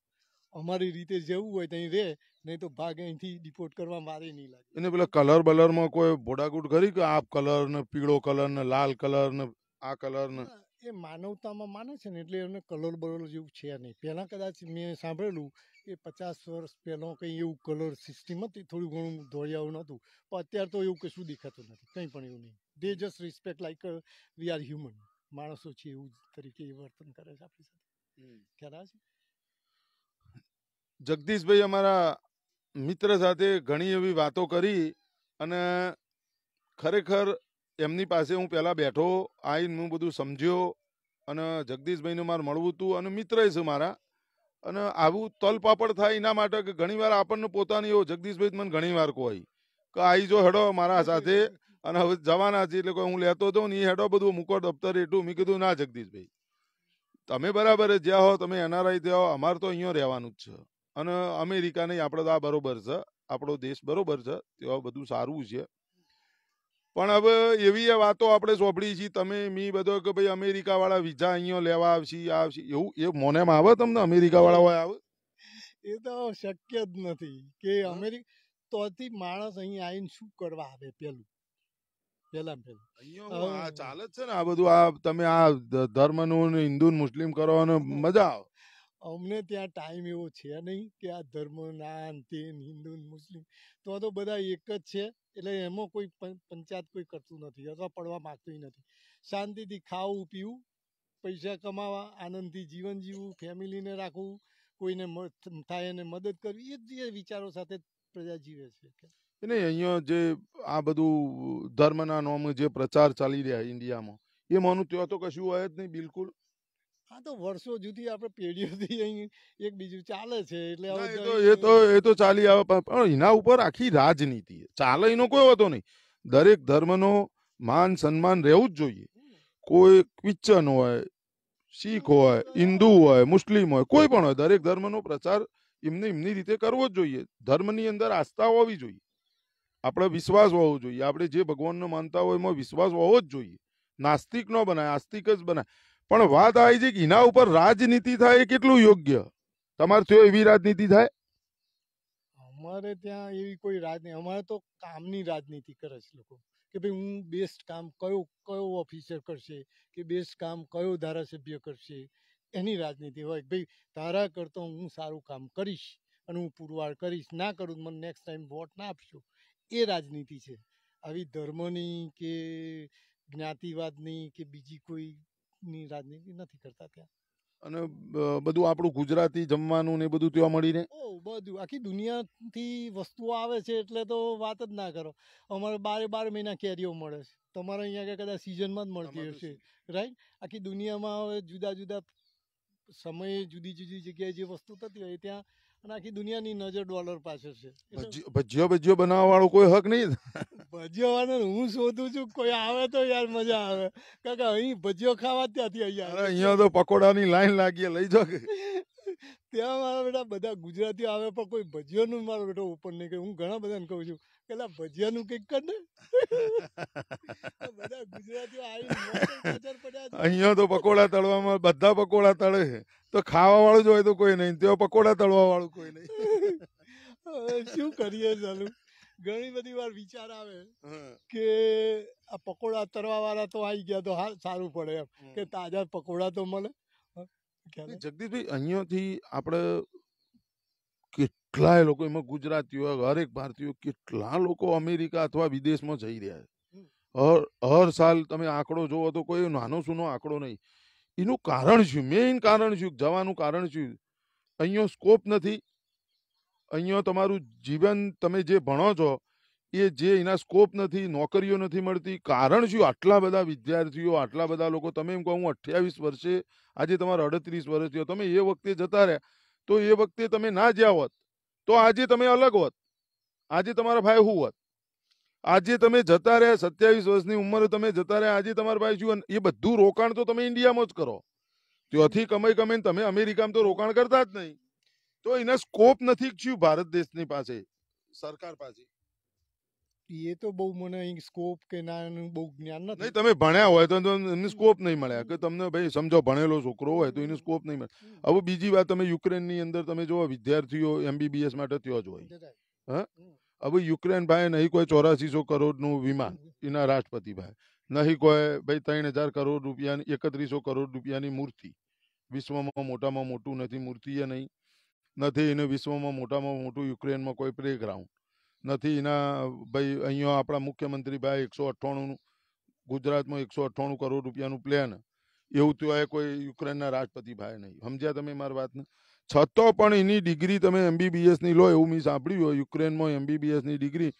અમારી રીતે જેવું હોય ત્યાં રે નહીં તો ભાગ અહીંથી ડિપોર્ટ કરવા મારે નહીં લાગે અને પેલા કલર બલરમાં કોઈ ભોડાકૂટ કરી કે આ કલર ને પીળો કલર ને લાલ કલર ને આ કલર ને એ માનવતામાં માને છે ને એટલે એમને કલર બલર જેવું છે નહીં પહેલાં કદાચ મેં સાંભળેલું એ પચાસ વર્ષ પહેલો કંઈ એવું કલર સિસ્ટમ હતી થોડું ઘણું ધોળિયાવું નહોતું પણ અત્યારે તો એવું કશું દેખાતું નથી કંઈ પણ એવું નહીં they just respect like we are human માણસો છે એવું તરીકે એ વર્તન કરે છે આપણી સાથે ખ્યાલ છે જગદીશભાઈ અમારા મિત્ર સાથે ઘણી એવી વાતો કરી અને ખરેખર એમની પાસે હું પહેલાં બેઠો આવીને હું બધું સમજ્યો અને જગદીશભાઈને મારે મળવું હતું અને મિત્ર છે મારા અને આવું તલપાપડ થાય એના માટે કે ઘણીવાર આપણને પોતાની એવો જગદીશભાઈ મને ઘણીવાર કોઈ કે આઈ જો હેડો મારા સાથે અને હવે જવાના છે એટલે હું લેતો હતો ને એ હેડો બધું મૂકો દફતર એટલું મેં કીધું ના જગદીશભાઈ તમે બરાબર જ્યાં હો તમે એનઆરઆઈ થયા હો અમારે તો અહીંયા રહેવાનું જ છે અને અમેરિકા નહીં આપણે તો આ બરાબર છે આપણો દેશ બરાબર છે તેવા બધું સારું છે પણ હવે એવી વાતો આપણે સોંપડી છીએ તમે મી બધો કે ભાઈ અમેરિકાવાળા વિઝા અહીંયા લેવા આવશે આવશે એવું એ મોનેમાં આવે તમને અમેરિકાવાળા હોય આવે એ તો શક્ય જ નથી કે અમેરિકા તોથી માણસ અહીંયા આવીને શું કરવા આવે પેલું પેલા અહીંયા આ ચાલે જ છે ને આ બધું આ તમે આ ધર્મનું હિન્દુ મુસ્લિમ કરો અને મજા આવે અમને ત્યાં ટાઈમ એવો છે નહીં કે આ ધર્મના તેન હિન્દુ મુસ્લિમ તો આ તો બધા એક જ છે એટલે એમાં કોઈ પંચાયત કોઈ કરતું નથી અથવા પડવા માગતું નથી શાંતિથી ખાવું પીવું પૈસા કમાવા આનંદથી જીવન જીવવું ફેમિલીને રાખવું કોઈને થાય એને મદદ કરવી એ જે વિચારો સાથે પ્રજા જીવે છે એટલે અહીંયા જે આ બધું ધર્મના નોમ જે પ્રચાર ચાલી રહ્યા ઇન્ડિયામાં એ માનું ત્યાં તો કશું હોય જ નહીં બિલકુલ આ તો વર્ષો જુદી આપણે પેઢીઓથી અહીં એકબીજું ચાલે છે એટલે એ તો એ તો ચાલી આવે પણ એના ઉપર આખી રાજનીતિ ચાલે એનો કોઈ હોતો નહીં દરેક ધર્મનો માન સન્માન રહેવું જ જોઈએ કોઈ ક્રિશ્ચન હોય શીખ હોય હિન્દુ હોય મુસ્લિમ હોય કોઈ પણ હોય દરેક ધર્મનો પ્રચાર એમને એમની રીતે કરવો જ જોઈએ ધર્મની અંદર આસ્થા હોવી જોઈએ આપણે વિશ્વાસ હોવો જોઈએ આપણે જે ભગવાનનો માનતા હોય એમાં વિશ્વાસ હોવો જ જોઈએ નાસ્તિક ન બનાય આસ્તિક જ બનાય પણ વાત આવી છે કે એના ઉપર રાજનીતિ થાય એ કેટલું યોગ્ય તમારે થયો એવી રાજનીતિ થાય અમારે ત્યાં એવી કોઈ રાજનીતિ અમારે તો કામની રાજનીતિ કરે છે લોકો કે ભાઈ હું બેસ્ટ કામ કયો કયો ઓફિસર કરશે કે બેસ્ટ કામ કયો ધારાસભ્ય કરશે એની રાજનીતિ હોય ભાઈ તારા કરતો હું સારું કામ કરીશ અને હું પુરવાર કરીશ ના કરું મને નેક્સ્ટ ટાઈમ વોટ ના આપશો એ રાજનીતિ છે આવી ધર્મની કે જ્ઞાતિવાદની કે બીજી કોઈ ની રાજનીતિ નથી કરતા ત્યાં અને બધું આપણું ગુજરાતી જમવાનું ને બધું ત્યાં મળીને ઓ બધું આખી દુનિયાથી વસ્તુઓ આવે છે એટલે તો વાત જ ના કરો અમારે બારે બાર મહિના કેરીઓ મળે છે તમારે અહીંયા કે કદાચ સિઝનમાં જ મળતી હશે રાઈટ આખી દુનિયામાં હવે જુદા જુદા સમયે જુદી જુદી જગ્યાએ જે વસ્તુ થતી હોય ત્યાં અને આખી દુનિયાની નજર ડોલર પાછળ છે ભજીયો ભજીયો બનાવવા વાળો કોઈ હક નહીં ભજીયો વાળો હું શોધું છું કોઈ આવે તો યાર મજા આવે કાકા અહીં ભજીયો ખાવા ત્યાંથી અહીંયા અરે અહીંયા તો પકોડાની લાઈન લાગી લઈ જો ત્યાં મારા બેટા બધા ગુજરાતીઓ આવે પણ કોઈ ભજીયોનું મારો બેટો ઓપન નહીં કે હું ઘણા બધાને કહું છું પેલા ભજીયાનું કંઈક કર ને બધા ગુજરાતીઓ અહીંયા તો પકોડા તળવામાં બધા પકોડા તળે છે તો ખાવા વાળું જ હોય તો કોઈ નહીં ત્યાં પકોડા તળવા વાળું કોઈ નહીં શું કરીએ ચાલુ ઘણી બધી વાર વિચાર આવે કે આ પકોડા તરવા વાળા તો આવી ગયા તો સારું પડે એમ કે તાજા પકોડા તો મળે જગદીશભાઈ અહીંયાથી આપણે કેટલાય લોકો એમાં ગુજરાતીઓ હરેક ભારતીયો કેટલા લોકો અમેરિકા અથવા વિદેશમાં જઈ રહ્યા છે હર હર સાલ તમે આંકડો જોવો તો કોઈ નાનો સૂનો આંકડો નહીં એનું કારણ શું મેઇન કારણ શું જવાનું કારણ શું અહીંયા સ્કોપ નથી અહીંયા તમારું જીવન તમે જે ભણો છો એ જે એના સ્કોપ નથી નોકરીઓ નથી મળતી કારણ શું આટલા બધા વિદ્યાર્થીઓ આટલા બધા લોકો તમે એમ કહો હું અઠ્યાવીસ વર્ષે આજે તમારે અડત્રીસ વર્ષ થયો તમે એ વખતે જતા રહ્યા તો એ વખતે તમે ના જ્યાં હોત તો આજે તમે અલગ હોત આજે તમારા ભાઈ હું હોત આજે તમે જતા રહ્યા સત્યાવીસ વર્ષની ઉંમરે તમે જતા રહ્યા આજે તમારા ભાઈ શું એ બધું રોકાણ તો તમે ઇન્ડિયામાં જ કરો ત્યાંથી કમાઈ કમાઈને તમે અમેરિકામાં તો રોકાણ કરતા જ નહીં તો એના સ્કોપ નથી શું ભારત દેશની પાસે સરકાર પાસે એ તો બહુ મને અહીં સ્કોપ કે ના બહુ જ્ઞાન નથી તમે ભણ્યા હોય તો એમને સ્કોપ નહીં મળ્યા કે તમને ભાઈ સમજો ભણેલો છોકરો હોય તો એને સ્કોપ નહીં મળે હવે બીજી વાત તમે યુક્રેનની અંદર તમે જોવો વિદ્યાર્થીઓ એમબીબીએસ માટે ત્યાં જ હોય હા હવે યુક્રેન ભાઈ નહીં કોઈ ચોરાસીસો કરોડનું વિમાન એના રાષ્ટ્રપતિ ભાઈ નહીં કોઈ ભાઈ ત્રણ હજાર કરોડ રૂપિયાની એકત્રીસો કરોડ રૂપિયાની મૂર્તિ વિશ્વમાં મોટામાં મોટું નથી મૂર્તિ એ નહીં નથી એને વિશ્વમાં મોટામાં મોટું યુક્રેનમાં કોઈ પ્લે નથી એના ભાઈ અહીંયા આપણા મુખ્યમંત્રીભાઈ એકસો અઠ્ઠાણું ગુજરાતમાં એકસો અઠ્ઠાણું કરોડ રૂપિયાનું પ્લેન એવું ત્યાં કોઈ યુક્રેનના રાષ્ટ્રપતિ નહીં સમજ્યા તમે મારી વાતને છતો પણ એની ડિગ્રી તમે એમબીબીએસની લો એવું મેં સાંભળ્યું હોય યુક્રેનમાં એમબીબીએસની ડિગ્રી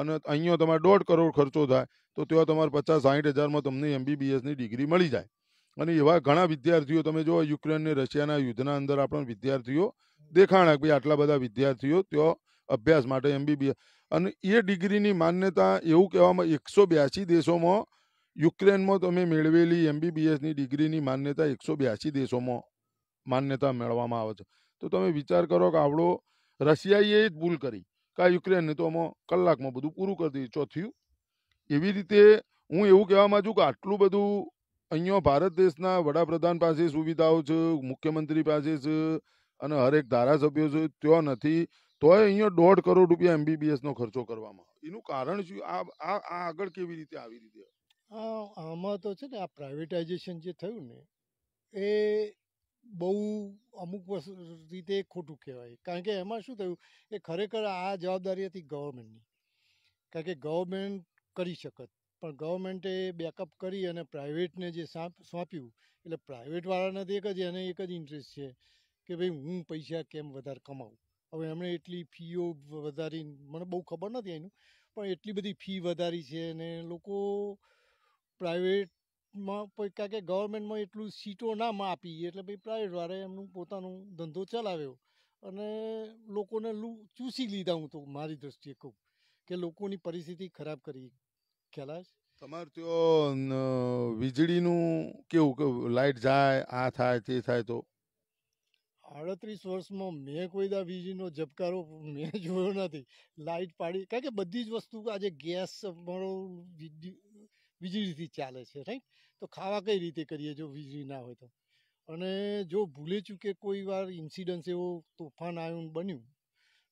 અને અહીંયા તમારે દોઢ કરોડ ખર્ચો થાય તો ત્યાં તમારે પચાસ સાહીઠ હજારમાં તમને એમબીબીએસની ડિગ્રી મળી જાય અને એવા ઘણા વિદ્યાર્થીઓ તમે જો યુક્રેન ને રશિયાના યુદ્ધના અંદર આપણા વિદ્યાર્થીઓ દેખાણા કે ભાઈ આટલા બધા વિદ્યાર્થીઓ ત્યાં અભ્યાસ માટે એમબીબીએ અને એ ડિગ્રીની માન્યતા એવું કહેવામાં એકસો બ્યાસી દેશોમાં યુક્રેનમાં તમે મેળવેલી એમબીબીએસની ડિગ્રીની માન્યતા એકસો બ્યાસી દેશોમાં માન્યતા મેળવવામાં આવે છે તો તમે વિચાર કરો કે આવડો રશિયાએ જ ભૂલ કરી કે યુક્રેનને તો આમાં કલાકમાં બધું પૂરું કરી દીધું ચોથ્યું એવી રીતે હું એવું કહેવા માંગુ કે આટલું બધું અહીંયા ભારત દેશના વડાપ્રધાન પાસે સુવિધાઓ છે મુખ્યમંત્રી પાસે છે અને હરેક ધારાસભ્યો છે ત્યાં નથી તોય અહીંયા દોઢ કરોડ રૂપિયા એમબીબીએસ નો ખર્ચો કરવામાં એનું કારણ શું આ આ આગળ કેવી રીતે આવી રીતે આમાં તો છે ને આ પ્રાઇવેટાઇઝેશન જે થયું ને એ બહુ અમુક રીતે ખોટું કહેવાય કારણ કે એમાં શું થયું એ ખરેખર આ જવાબદારી હતી ગવર્મેન્ટની કારણ કે ગવર્મેન્ટ કરી શકત પણ ગવર્મેન્ટે બેકઅપ કરી અને પ્રાઇવેટને જે સાંપ સોંપ્યું એટલે પ્રાઇવેટવાળાને તો એક જ એને એક જ ઇન્ટરેસ્ટ છે કે ભાઈ હું પૈસા કેમ વધારે કમાવું હવે એમણે એટલી ફીઓ વધારી મને બહુ ખબર નથી એનું પણ એટલી બધી ફી વધારી છે અને લોકો પ્રાઇવેટમાં કોઈ કારણ કે ગવર્મેન્ટમાં એટલું સીટો ના આપી એટલે ભાઈ પ્રાઇવેટવાળે એમનું પોતાનું ધંધો ચલાવ્યો અને લોકોને ચૂસી લીધા હું તો મારી દ્રષ્ટિએ કહું કે લોકોની પરિસ્થિતિ ખરાબ કરી ખ્યાલ તમારે ત્યાં વીજળીનું કેવું લાઇટ જાય આ થાય તે થાય તો આડત્રીસ વર્ષમાં મેં કોઈદા વીજળીનો ઝબકારો મેં જોયો નથી લાઇટ પાડી કારણ કે બધી જ વસ્તુ આજે ગેસ મારો વીજળીથી ચાલે છે રાઈટ તો ખાવા કઈ રીતે કરીએ જો વીજળી ના હોય તો અને જો ભૂલે ચૂકે કોઈ વાર ઇન્સિડન્સ એવો તોફાન આવ્યું બન્યું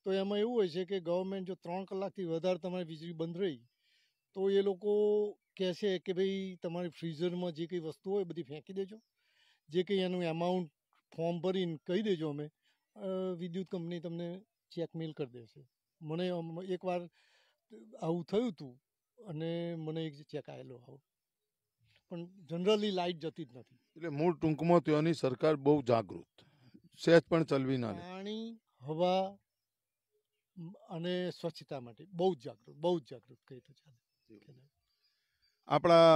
તો એમાં એવું હોય છે કે ગવર્મેન્ટ જો ત્રણ કલાકથી વધારે તમારી વીજળી બંધ રહી તો એ લોકો કહેશે કે ભાઈ તમારી ફ્રીઝરમાં જે કંઈ વસ્તુ હોય બધી ફેંકી દેજો જે કંઈ એનું એમાઉન્ટ ફોર્મ ભરીને કહી દેજો અમે વિદ્યુત કંપની તમને ચેકમેલ કરી દેશે મને એકવાર આવું થયું હતું અને મને એક ચેક આવેલો આવો પણ જનરલી લાઇટ જતી જ નથી એટલે મૂળ ટૂંકમાં ત્યાંની સરકાર બહુ જાગૃત સહેજ પણ ચલવી ના પાણી હવા અને સ્વચ્છતા માટે બહુ જ જાગૃત બહુ જ જાગૃત કહી તો ચાલે આપણા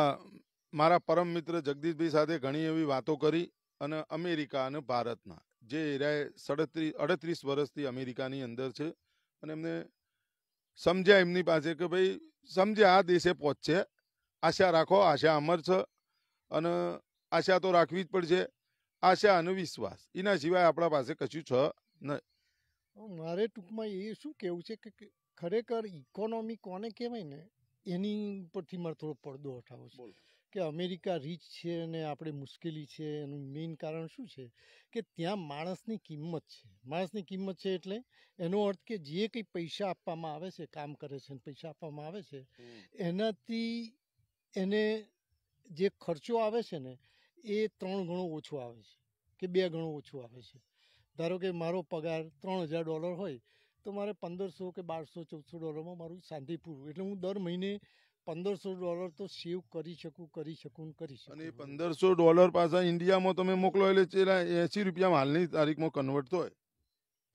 મારા પરમ મિત્ર જગદીશભાઈ સાથે ઘણી એવી વાતો કરી અને અમેરિકા અને ભારતના જે એરિયા સડત્રીસ અડત્રીસ વર્ષથી અમેરિકાની અંદર છે અને એમને સમજ્યા એમની પાસે કે ભાઈ સમજ્યા આ દેશે પહોંચશે આશા રાખો આશા અમર છે અને આશા તો રાખવી જ પડશે આશા અને વિશ્વાસ એના સિવાય આપણા પાસે કશું છે નહીં મારે ટૂંકમાં એ શું કહેવું છે કે ખરેખર ઇકોનોમી કોને કહેવાય ને એની ઉપરથી મારે થોડો પડદો હટાવો છે કે અમેરિકા રીચ છે અને આપણે મુશ્કેલી છે એનું મેઇન કારણ શું છે કે ત્યાં માણસની કિંમત છે માણસની કિંમત છે એટલે એનો અર્થ કે જે કંઈ પૈસા આપવામાં આવે છે કામ કરે છે પૈસા આપવામાં આવે છે એનાથી એને જે ખર્ચો આવે છે ને એ ત્રણ ગણો ઓછો આવે છે કે બે ગણો ઓછો આવે છે ધારો કે મારો પગાર ત્રણ હજાર ડોલર હોય તો મારે પંદરસો કે બારસો ચૌદસો ડોલરમાં મારું શાંતિપૂર્વક એટલે હું દર મહિને પંદરસો ડોલર તો સેવ કરી શકું કરી શકું કરી શકું અને પંદરસો ડોલર પાછા ઇન્ડિયામાં તમે મોકલો એટલે ચેલા એસી રૂપિયા હાલની તારીખમાં કન્વર્ટ તો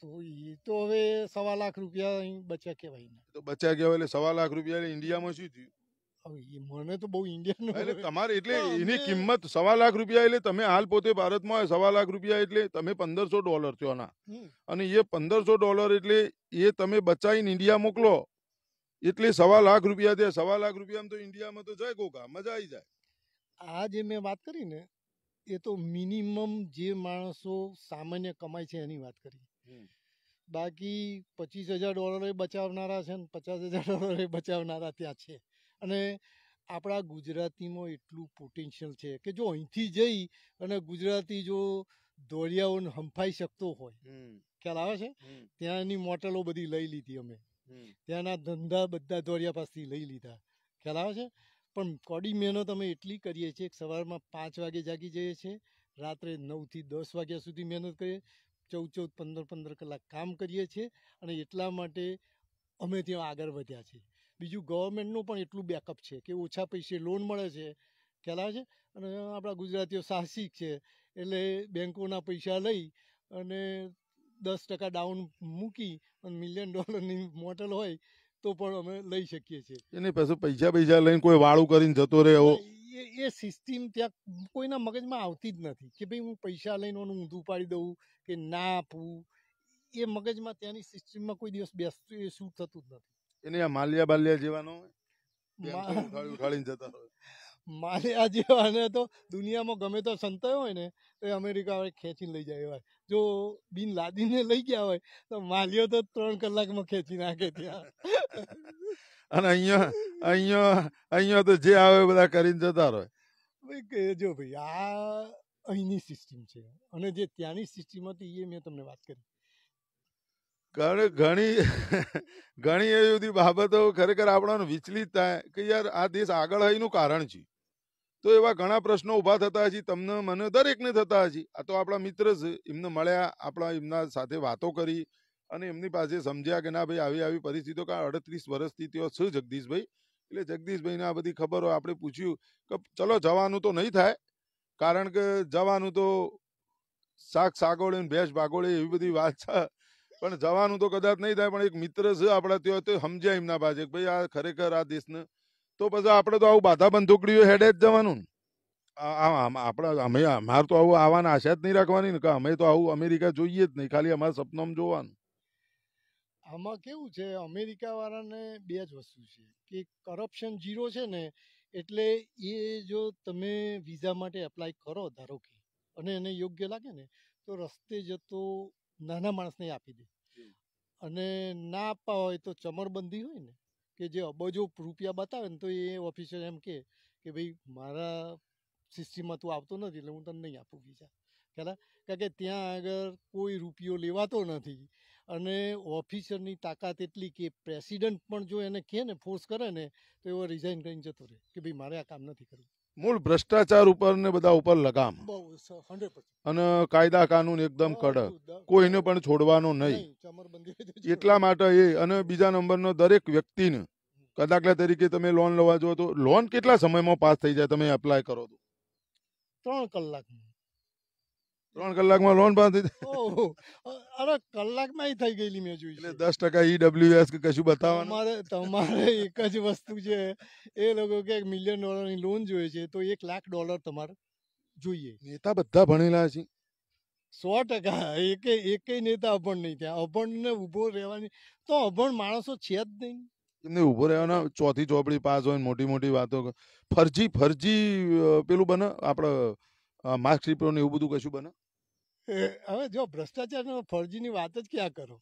તો એ તો હવે સવા લાખ રૂપિયા અહીં બચ્યા કહેવાય ને તો બચ્યા કહેવાય એટલે સવા લાખ રૂપિયા એટલે ઇન્ડિયામાં શું થયું મને તો બહુ ઇન્ડિયન એટલે તમારે એટલે એની કિંમત સવા લાખ રૂપિયા એટલે તમે હાલ પોતે ભારતમાં સવા લાખ રૂપિયા એટલે તમે પંદરસો ડોલર છો ના અને એ પંદરસો ડોલર એટલે એ તમે બચાવીને ઇન્ડિયા મોકલો એટલે સવા લાખ રૂપિયા ત્યાં સવા લાખ રૂપિયા તો ઇન્ડિયામાં તો જાય કોકા મજા આવી જાય આ જે મેં વાત કરી ને એ તો મિનિમમ જે માણસો સામાન્ય કમાય છે એની વાત કરી બાકી પચીસ હજાર ડોલરે બચાવનારા છે ને પચાસ હજાર ડોલરે બચાવનારા ત્યાં છે અને આપણા ગુજરાતીમાં એટલું પોટેન્શિયલ છે કે જો અહીંથી જઈ અને ગુજરાતી જો દોરિયાઓને હંફાઈ શકતો હોય ખ્યાલ આવે છે ત્યાં એની મોટલો બધી લઈ લીધી અમે ત્યાંના ધંધા બધા દોરિયા પાસેથી લઈ લીધા ખ્યાલ આવે છે પણ કોડી મહેનત અમે એટલી કરીએ છીએ સવારમાં પાંચ વાગે જાગી જઈએ છીએ રાત્રે નવથી દસ વાગ્યા સુધી મહેનત કરીએ ચૌદ ચૌદ પંદર પંદર કલાક કામ કરીએ છીએ અને એટલા માટે અમે ત્યાં આગળ વધ્યા છીએ બીજું ગવર્મેન્ટનું પણ એટલું બેકઅપ છે કે ઓછા પૈસે લોન મળે છે ખ્યાલ આવે છે અને આપણા ગુજરાતીઓ સાહસિક છે એટલે બેંકોના પૈસા લઈ અને દસ ટકા ડાઉન મૂકી પણ મિલિયન ડોલરની મોટલ હોય તો પણ અમે લઈ શકીએ છીએ એને પછી પૈસા પૈસા લઈને કોઈ વાળું કરીને જતો રહેવો એ એ સિસ્ટીમ ત્યાં કોઈના મગજમાં આવતી જ નથી કે ભાઈ હું પૈસા લઈને ઓનું ઊંધું પાડી દઉં કે ના આપવું એ મગજમાં ત્યાંની સિસ્ટીમમાં કોઈ દિવસ બેસતું એ શું થતું જ નથી એને આ માલિયા બાલિયા જેવાનો ઉઠાડી ઉઠાડીને જતા હોય માલ્યા જેવાને તો દુનિયામાં ગમે તો સંતાયો હોય ને તો અમેરિકા વાળે ખેંચીને લઈ જાય હોય જો બિન લાદીને લઈ ગયા હોય તો માલ્યો તો ત્રણ કલાકમાં ખેંચી નાખે ત્યાં અને અહીંયા અહીંયા અહીંયા તો જે આવે બધા કરીને જતા રહે ભાઈ કહેજો ભાઈ આ અહીંની સિસ્ટમ છે અને જે ત્યાંની સિસ્ટમ હતી એ મેં તમને વાત કરી ઘણી ઘણી એવી બધી બાબતો ખરેખર આપણાને વિચલિત થાય કે યાર આ દેશ આગળ હોયનું કારણ છે તો એવા ઘણા પ્રશ્નો ઊભા થતા હજી તમને મને દરેકને થતા હજી આ તો આપણા મિત્ર છે એમને મળ્યા આપણા એમના સાથે વાતો કરી અને એમની પાસે સમજ્યા કે ના ભાઈ આવી આવી પરિસ્થિતિઓ કે અડત્રીસ વર્ષથી તેઓ છે જગદીશભાઈ એટલે જગદીશભાઈને આ બધી ખબરો આપણે પૂછ્યું કે ચલો જવાનું તો નહીં થાય કારણ કે જવાનું તો શાક સાગોળે ભેંસ ભાગોળે એવી બધી વાત છે પણ જવાનું તો કદાચ નહીં થાય પણ એક મિત્ર છે આપણા ત્યાં તો સમજ્યા એમના પાસે ભાઈ આ ખરેખર આ દેશને તો પછી આપણે તો આવું બાધા બંધુકડીઓ હેડે જ જવાનું આપણે અમે અમારે તો આવું આવવાની આશા જ નહીં રાખવાની ને કે અમે તો આવું અમેરિકા જોઈએ જ નહીં ખાલી અમારા સપનામાં જોવાનું આમાં કેવું છે અમેરિકા વાળાને બે જ વસ્તુ છે કે કરપ્શન જીરો છે ને એટલે એ જો તમે વિઝા માટે એપ્લાય કરો ધારો કે અને એને યોગ્ય લાગે ને તો રસ્તે જતો નાના માણસને આપી દે અને ના આપવા હોય તો ચમરબંધી હોય ને કે જે અબજો રૂપિયા બતાવે ને તો એ ઓફિસર એમ કહે કે ભાઈ મારા સિસ્ટમમાં તું આવતો નથી એટલે હું તને નહીં આપું વિઝા ખ્યાલ કારણ કે ત્યાં આગળ કોઈ રૂપિયો લેવાતો નથી અને ઓફિસરની તાકાત એટલી કે પ્રેસિડન્ટ પણ જો એને કહે ને ફોર્સ કરે ને તો એવો રિઝાઇન કરીને જતો રહે કે ભાઈ મારે આ કામ નથી કરવું મૂળ ભ્રષ્ટાચાર ઉપર ને બધા ઉપર લગામ અને કાયદા કાનૂન એકદમ કડક કોઈને પણ છોડવાનો નહીં એટલા માટે એ અને બીજા નંબરનો દરેક વ્યક્તિને કદાકલા તરીકે તમે લોન લેવા જો તો લોન કેટલા સમયમાં પાસ થઈ જાય તમે એપ્લાય કરો તો ત્રણ કલાકમાં ત્રણ કલાકમાં લોન બાંધી અરે કલાકમાં થઈ ગયેલી મેં જોઈ એટલે દસ ટકા ઈડબ્લ્યુએસ e કે કશું બતાવવા મારે તમારે એક જ વસ્તુ છે એ લોકો કે મિલિયન ડોલરની લોન જોઈએ છે તો એક લાખ ડોલર તમારે જોઈએ નેતા બધા ભણેલા છે સો ટકા એકે એકેય નેતા અભણ નહીં ત્યાં અભણને ઊભો રહેવાની તો અભણ માણસો છે જ નહીં એમને ઊભો રહેવાના ચોથી ચોપડી પાસ હોય મોટી મોટી વાતો ફરજી ફરજી પેલું બને આપણે માર્ક્સ રિપોર્ટ એવું બધું કશું બને હવે જો ભ્રષ્ટાચાર ફરજીની વાત જ ક્યાં કરો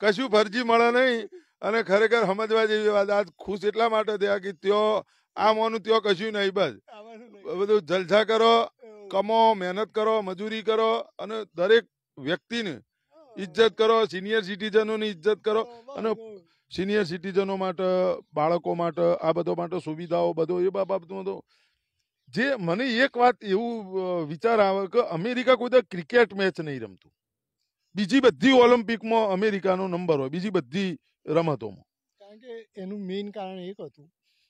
કશું ફરજી મળે નહીં અને ખરેખર સમજવા જેવી વાત આજ ખુશ એટલા માટે થયા કે ત્યો આમ ઓનું ત્યો કશું નહીં બસ બધું જલસા કરો કમો મહેનત કરો મજૂરી કરો અને દરેક વ્યક્તિને ઇજ્જત કરો સિનિયર સિટીઝનોની ઇજ્જત કરો અને સિનિયર સિટીઝનો માટે બાળકો માટે આ બધો માટે સુવિધાઓ બધો એ બાબતનું તો જે મને એક વાત એવું વિચાર આવે કે અમેરિકા કોઈ ક્રિકેટ મેચ નહીં રમતું બીજી બધી ઓલિમ્પિકમાં અમેરિકાનો નંબર હોય બીજી બધી રમતોમાં કારણ કે એનું મેઇન કારણ એક હતું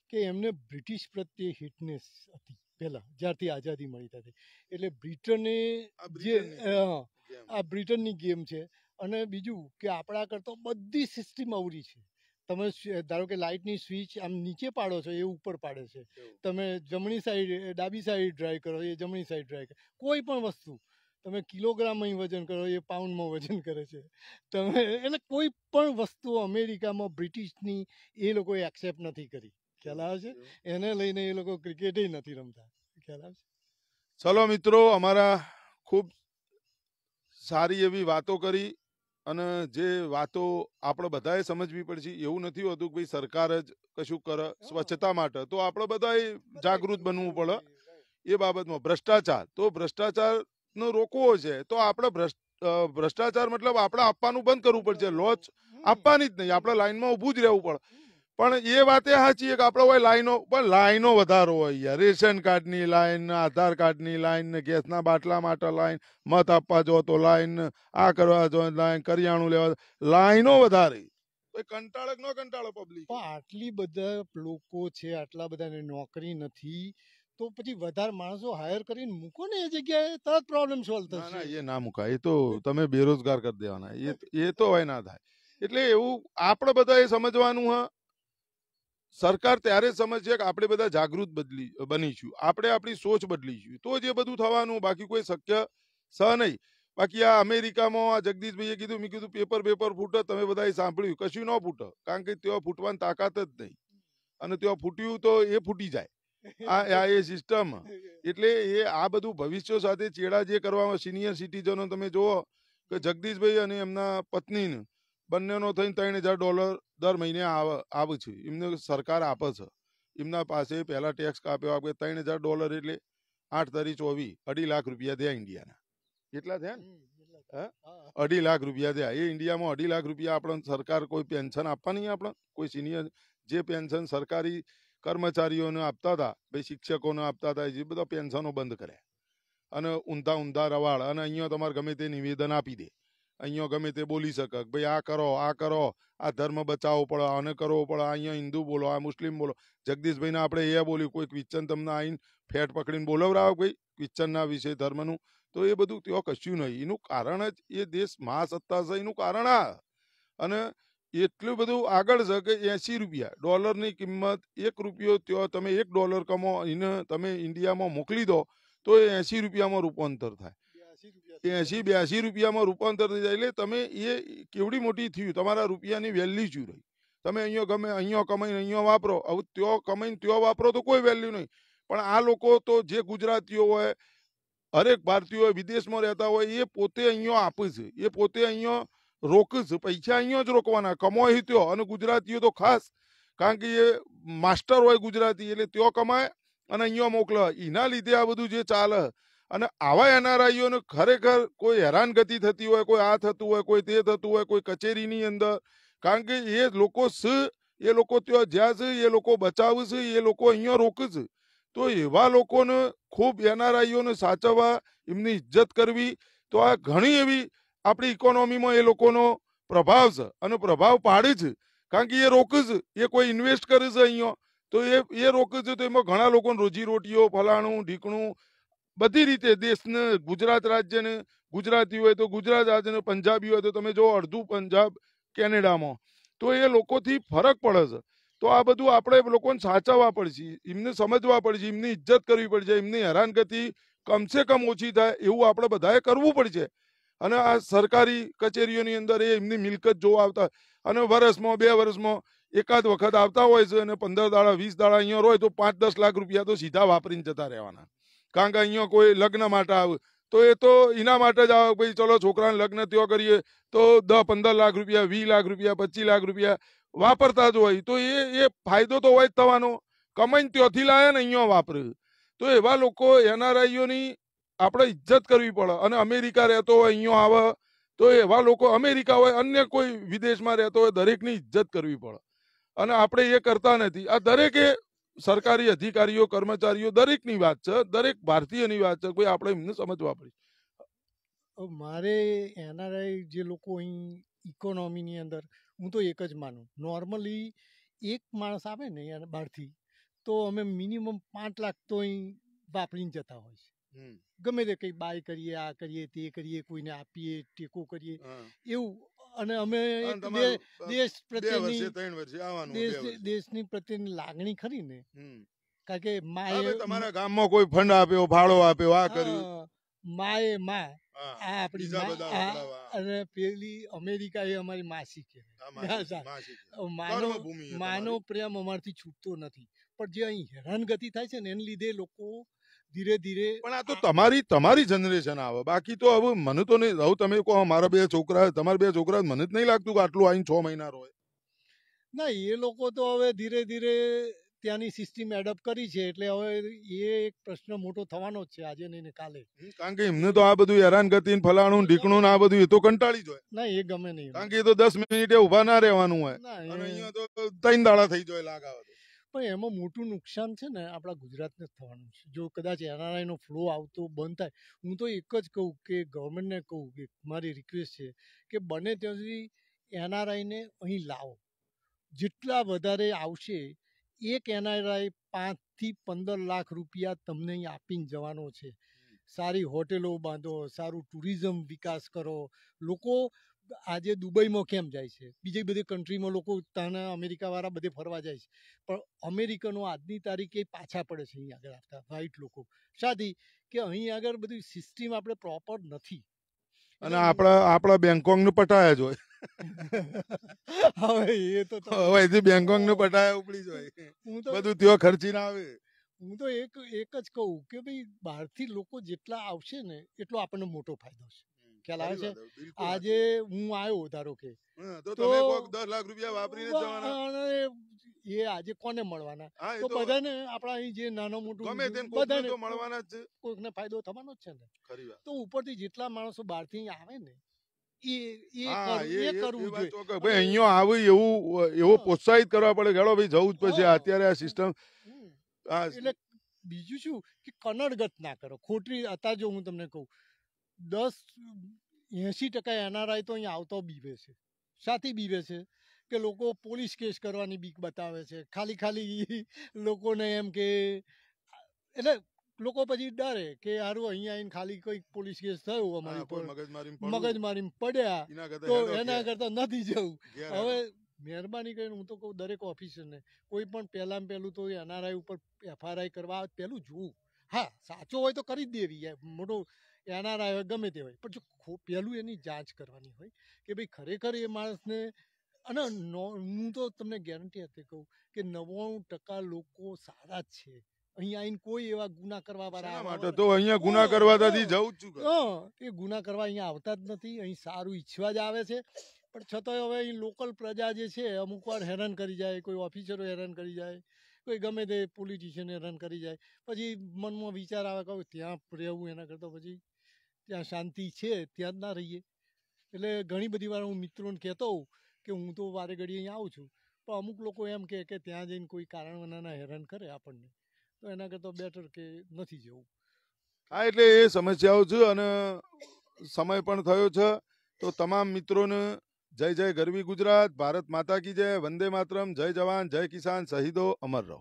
કે એમને બ્રિટિશ પ્રત્યે હિટનેસ હતી પહેલાં જ્યારથી આઝાદી મળી હતી એટલે બ્રિટને જે આ બ્રિટનની ગેમ છે અને બીજું કે આપણા કરતાં બધી સિસ્ટમ અવરી છે તમે ધારો કે લાઇટની સ્વિચ આમ નીચે પાડો છો એ ઉપર પાડે છે તમે જમણી સાઈડ ડાબી સાઈડ ડ્રાય કરો એ જમણી સાઈડ ડ્રાય કરે કોઈ પણ વસ્તુ તમે કિલોગ્રામમાં વજન કરો એ પાઉન્ડમાં વજન કરે છે તમે એટલે કોઈ પણ વસ્તુ અમેરિકામાં બ્રિટિશની એ લોકોએ એક્સેપ્ટ નથી કરી ખ્યાલ આવે છે એને લઈને એ લોકો ક્રિકેટે નથી રમતા ખ્યાલ આવે છે ચલો મિત્રો અમારા ખૂબ સારી એવી વાતો કરી અને જે વાતો આપણે બધાએ સમજવી પડશે એવું નથી હોતું કે ભાઈ સરકાર જ કશું કરે સ્વચ્છતા માટે તો આપણે બધાએ જાગૃત બનવું પડે એ બાબતમાં ભ્રષ્ટાચાર તો ભ્રષ્ટાચારનો રોકવો છે તો આપણે ભ્રષ્ટાચાર મતલબ આપણે આપવાનું બંધ કરવું પડશે લોચ આપવાની જ નહીં આપણે લાઈનમાં ઊભું જ રહેવું પડે પણ એ વાતે સાચી કે આપણે હોય લાઈનો પણ લાઈનો વધારો હોય યાર રેશન કાર્ડની લાઈન આધાર કાર્ડની લાઈન ગેસના બાટલા માટે લાઈન મત આપવા જો તો લાઈન આ કરવા જો લાઈન કરિયાણું લેવા લાઈનો વધારે કંટાળક નો કંટાળો પબ્લિક પણ આટલી બધા લોકો છે આટલા બધાને નોકરી નથી તો પછી વધારે માણસો હાયર કરીને મૂકો ને એ જગ્યાએ તરત પ્રોબ્લેમ સોલ્વ થશે એ ના મૂકાય એ તો તમે બેરોજગાર કરી દેવાના એ એ તો હોય ના થાય એટલે એવું આપણે બધા એ સમજવાનું હા સરકાર ત્યારે સમજશે કે આપણે બધા જાગૃત બદલી બનીશું આપણે આપણી સોચ બદલીશું તો જે બધું થવાનું બાકી કોઈ શક્ય સહ નહીં બાકી આ અમેરિકામાં આ જગદીશભાઈએ કીધું મેં કીધું પેપર પેપર ફૂટે તમે બધાએ સાંભળ્યું કશું ન ફૂટે કારણ કે તેઓ ફૂટવાની તાકાત જ નહીં અને તેઓ ફૂટ્યું તો એ ફૂટી જાય આ આ એ સિસ્ટમ એટલે એ આ બધું ભવિષ્ય સાથે ચેડા જે કરવામાં સિનિયર સિટીઝનો તમે જુઓ કે જગદીશભાઈ અને એમના પત્નીને બંનેનો થઈને ત્રણ હજાર ડોલર દર મહિને આવે છે એમને સરકાર આપે છે એમના પાસે પહેલાં ટેક્સ કાપ્યો આપે ત્રણ હજાર ડોલર એટલે આઠ તરી ચોવીસ અઢી લાખ રૂપિયા થયા ઇન્ડિયાના કેટલા થયા ને અઢી લાખ રૂપિયા થયા એ ઇન્ડિયામાં અઢી લાખ રૂપિયા આપણને સરકાર કોઈ પેન્શન આપવાની આપણે કોઈ સિનિયર જે પેન્શન સરકારી કર્મચારીઓને આપતા હતા ભાઈ શિક્ષકોને આપતા હતા એ બધા પેન્શનો બંધ કર્યા અને ઊંધા ઊંધા રવાડ અને અહીંયા તમારે ગમે તે નિવેદન આપી દે અહીંયા ગમે તે બોલી શકે ભાઈ આ કરો આ કરો આ ધર્મ બચાવવો પડે આને કરવો પડે અહીંયા હિન્દુ બોલો આ મુસ્લિમ બોલો જગદીશભાઈને આપણે એ બોલ્યું કોઈ ક્રિશ્ચન તમને આવીને ફેટ પકડીને બોલાવરાવો ભાઈ ક્રિશ્ચનના વિશે ધર્મનું તો એ બધું તેઓ કશ્યું નહીં એનું કારણ જ એ દેશ મહાસત્તા છે એનું કારણ આ અને એટલું બધું આગળ છે કે એંસી રૂપિયા ડોલરની કિંમત એક રૂપિયો તો તમે એક ડોલર કમો એને તમે ઇન્ડિયામાં મોકલી દો તો એ એંસી રૂપિયામાં રૂપાંતર થાય એસી બ્યાસી રૂપિયામાં રૂપાંતર થઈ જાય એટલે તમે એ કેવડી મોટી થયું તમારા રૂપિયાની વેલ્યુ શું રહી તમે અહીંયા ગમે અહીંયા કમાઈને અહીંયા વાપરો હવે ત્યો કમાઈને ત્યો વાપરો તો કોઈ વેલ્યુ નહીં પણ આ લોકો તો જે ગુજરાતીઓ હોય હરેક ભારતીયો વિદેશમાં રહેતા હોય એ પોતે અહીંયા આપે છે એ પોતે અહીંયા રોકે છે પૈસા અહીંયા જ રોકવાના કમાય ત્યો અને ગુજરાતીઓ તો ખાસ કારણ કે એ માસ્ટર હોય ગુજરાતી એટલે ત્યાં કમાય અને અહીંયા મોકલે એના લીધે આ બધું જે ચાલે અને આવા એનઆરઆઈઓને ખરેખર કોઈ હેરાનગતિ થતી હોય કોઈ આત થતું હોય કોઈ તેદ થતું હોય કોઈ કચેરીની અંદર કારણ કે એ લોકો એ લોકો ત્યાં જ છે એ લોકો બચાવ છે એ લોકો અહીંયા રોકે છે તો એવા લોકોને ખૂબ એનઆરઆઈઓને સાચવા એમની इज्जत કરવી તો આ ઘણી એવી આપણી ઇકોનોમીમાં એ લોકોનો પ્રભાવ છે અન પ્રભાવ પાડે છે કારણ કે એ રોકે છે એ કોઈ ઇન્વેસ્ટ કરે છે અહીંયા તો એ એ રોકે છે તો એમાં ઘણા લોકોની રોજીરોટીઓ ફલાણું ઢિકણું બધી રીતે દેશને ગુજરાત રાજ્યને ગુજરાતી હોય તો ગુજરાત રાજ્યને પંજાબી હોય તો તમે જો અડધું પંજાબ કેનેડામાં તો એ લોકોથી ફરક પડે છે તો આ બધું આપણે લોકોને સાચવવા પડશે એમને સમજવા પડશે એમની ઇજ્જત કરવી પડશે એમની હેરાનગતિ કમસે કમ ઓછી થાય એવું આપણે બધાએ કરવું પડશે અને આ સરકારી કચેરીઓની અંદર એ એમની મિલકત જોવા આવતા અને વર્ષમાં બે વર્ષમાં એકાદ વખત આવતા હોય છે અને પંદર દાડા વીસ દાડા અહીંયા હોય તો પાંચ દસ લાખ રૂપિયા તો સીધા વાપરીને જતા રહેવાના કાંગાણીઓ કોઈ લગ્ન માટા આવે તો એ તો ઇના માટા જ આવે ભઈ ચલો છોકરાને લગ્ન ત્યો કરીએ તો 10 15 લાખ રૂપિયા 20 લાખ રૂપિયા 25 લાખ રૂપિયા વાપરતા જો હોય તો એ એ ફાયદો તો હોય તવાનો કમન ત્યોથી લાયન અંયો વાપર તો એવા લોકો એનઆરઆઈઓ ની આપડે इज्जत કરવી પડે અને અમેરિકા રહેતો અંયો આવે તો એવા લોકો અમેરિકા હોય અન્ય કોઈ વિદેશમાં રહેતો હોય દરેકની इज्जत કરવી પડે અને આપણે એ કરતા નથી આ દરેક સરકારી અધિકારીઓ કર્મચારીઓ દરેકની વાત છે દરેક ભારતીયની વાત છે કોઈ આપણે એમને સમજવા પડી મારે એનઆરઆઈ જે લોકો અહીં ઇકોનોમીની અંદર હું તો એક જ માનું નોર્મલી એક માણસ આવે ને યાર બહારથી તો અમે મિનિમમ પાંચ લાખ તો અહીં વાપરીને જતા હોય છે ગમે તે કંઈ બાય કરીએ આ કરીએ તે કરીએ કોઈને આપીએ ટેકો કરીએ એવું અને અમે દેશ પ્રત્યેની ત્રણ વર્ષે આવવાનું દેશની પ્રત્યેની લાગણી ખરી ને કારણ કે માએ તમારા ગામમાં કોઈ ફંડ આપ્યો ભાડો આપ્યો આ કર્યું માએ મા આ આપણી અને પેલી અમેરિકા એ અમારી માસી કહેવાય માનો પ્રેમ અમારથી છૂટતો નથી પણ જે અહીં હેરાનગતિ થાય છે ને એને લીધે લોકો ધીરે ધીરે પણ આ તો તમારી તમારી જનરેશન આવે બાકી તો હવે મને તો નહીં હવે તમે કહો મારા બે છોકરા તમારા બે છોકરા મને જ નહીં લાગતું કે આટલું આવીને છ મહિના રહે ના એ લોકો તો હવે ધીરે ધીરે ત્યાંની સિસ્ટમ એડપ્ટ કરી છે એટલે હવે એ એક પ્રશ્ન મોટો થવાનો જ છે આજે નહીં કાલે કારણ કે એમને તો આ બધું હેરાન ગતિ ફલાણું ઢીકણું આ બધું એ તો કંટાળી જાય ના એ ગમે નહીં કારણ કે એ તો દસ મિનિટે ઉભા ના રહેવાનું હોય અને અહીંયા તો ત્રણ દાડા થઈ જાય લાગાવે પણ એમાં મોટું નુકસાન છે ને આપણા ગુજરાતને જ થવાનું છે જો કદાચ એનઆરઆઈનો ફ્લો આવતો બંધ થાય હું તો એક જ કહું કે ગવર્મેન્ટને કહું કે મારી રિક્વેસ્ટ છે કે બને ત્યાં સુધી એનઆરઆઈને અહીં લાવો જેટલા વધારે આવશે એક એનઆરઆઈ પાંચથી પંદર લાખ રૂપિયા તમને અહીં આપીને જવાનો છે સારી હોટેલો બાંધો સારું ટુરિઝમ વિકાસ કરો લોકો આજે દુબઈમાં કેમ જાય છે બીજી બધી કન્ટ્રીમાં લોકો ત્યાંના અમેરિકાવાળા બધે ફરવા જાય છે પણ અમેરિકનો આજની તારીખે પાછા પડે છે અહીં આગળ આવતા વ્હાઇટ લોકો સાથી કે અહીં આગળ બધી સિસ્ટમ આપણે પ્રોપર નથી અને આપણા આપણા બેંગકોંગનું પટાયા જ હોય હવે એ તો હવે હજી બેંગકોંગનું પટાયા ઉપડી જાય હું તો બધું ત્યાં ખર્ચીને આવે હું તો એક એક જ કહું કે ભાઈ બહારથી લોકો જેટલા આવશે ને એટલો આપણને મોટો ફાયદો છે ખ્યાલ આવે છે આજે હું આવ્યો ધારો કે તો તમે લાખ રૂપિયા વાપરીને એ આજે કોને મળવાના તો બધાને આપણા અહીં જે નાનો મોટું ગમે બધાને મળવાના જ છે કોઈકને ફાયદો થવાનો જ છે ને ખરી વાત તો ઉપરથી જેટલા માણસો બહાર થી આવે ને પ્રોત્સાહિત કરવા પડે ગેડો ભાઈ જવું જ પછી અત્યારે આ સિસ્ટમ એટલે બીજું શું કે કનડગત ના કરો ખોટી અત્યારે જો હું તમને કહું દસ એંશી ટકા એનઆરઆઈ તો અહીંયા આવતો બીવે છે સાથી બીવે છે કે લોકો પોલીસ કેસ કરવાની બીક બતાવે છે ખાલી ખાલી લોકોને એમ કે એટલે લોકો પછી ડરે કે હારું અહીંયા આવીને ખાલી કોઈ પોલીસ કેસ થયો અમારી મગજમારી પડ્યા તો એના કરતા નથી જવું હવે મહેરબાની કરીને હું તો કહું દરેક ઓફિસરને કોઈ પણ પહેલાં પહેલું તો એનઆરઆઈ ઉપર એફઆરઆઈ કરવા પહેલું જોવું હા સાચો હોય તો કરી જ દેવી મોટો એનઆરઆઈ હોય ગમે તે હોય પણ જો પહેલું એની જાંચ કરવાની હોય કે ભાઈ ખરેખર એ માણસને અને હું તો તમને ગેરંટી હતી કહું કે નવ્વાણું ટકા લોકો સારા જ છે અહીંયા આવીને કોઈ એવા ગુના કરવા વાળા તો અહીંયા ગુના કરવા નથી જવું જ છું એ ગુના કરવા અહીંયા આવતા જ નથી અહીં સારું ઈચ્છવા જ આવે છે પણ છતાંય હવે અહીં લોકલ પ્રજા જે છે અમુક વાર હેરાન કરી જાય કોઈ ઓફિસરો હેરાન કરી જાય કોઈ ગમે તે પોલિટિશિયન હેરાન કરી જાય પછી મનમાં વિચાર આવે કે ત્યાં રહેવું એના કરતાં પછી ત્યાં શાંતિ છે ત્યાં જ ના રહીએ એટલે ઘણી બધી વાર હું મિત્રોને કહેતો હોઉં કે હું તો વારે ઘડી અહીંયા આવું છું પણ અમુક લોકો એમ કહે કે ત્યાં જઈને કોઈ કારણ વિનાના હેરાન કરે આપણને તો એના કરતાં બેટર કે નથી જવું હા એટલે એ સમસ્યાઓ છે અને સમય પણ થયો છે તો તમામ મિત્રોને જય જય ગરવી ગુજરાત ભારત માતા કી જય વંદે માતરમ જય જવાન જય કિસાન શહીદો અમર રહો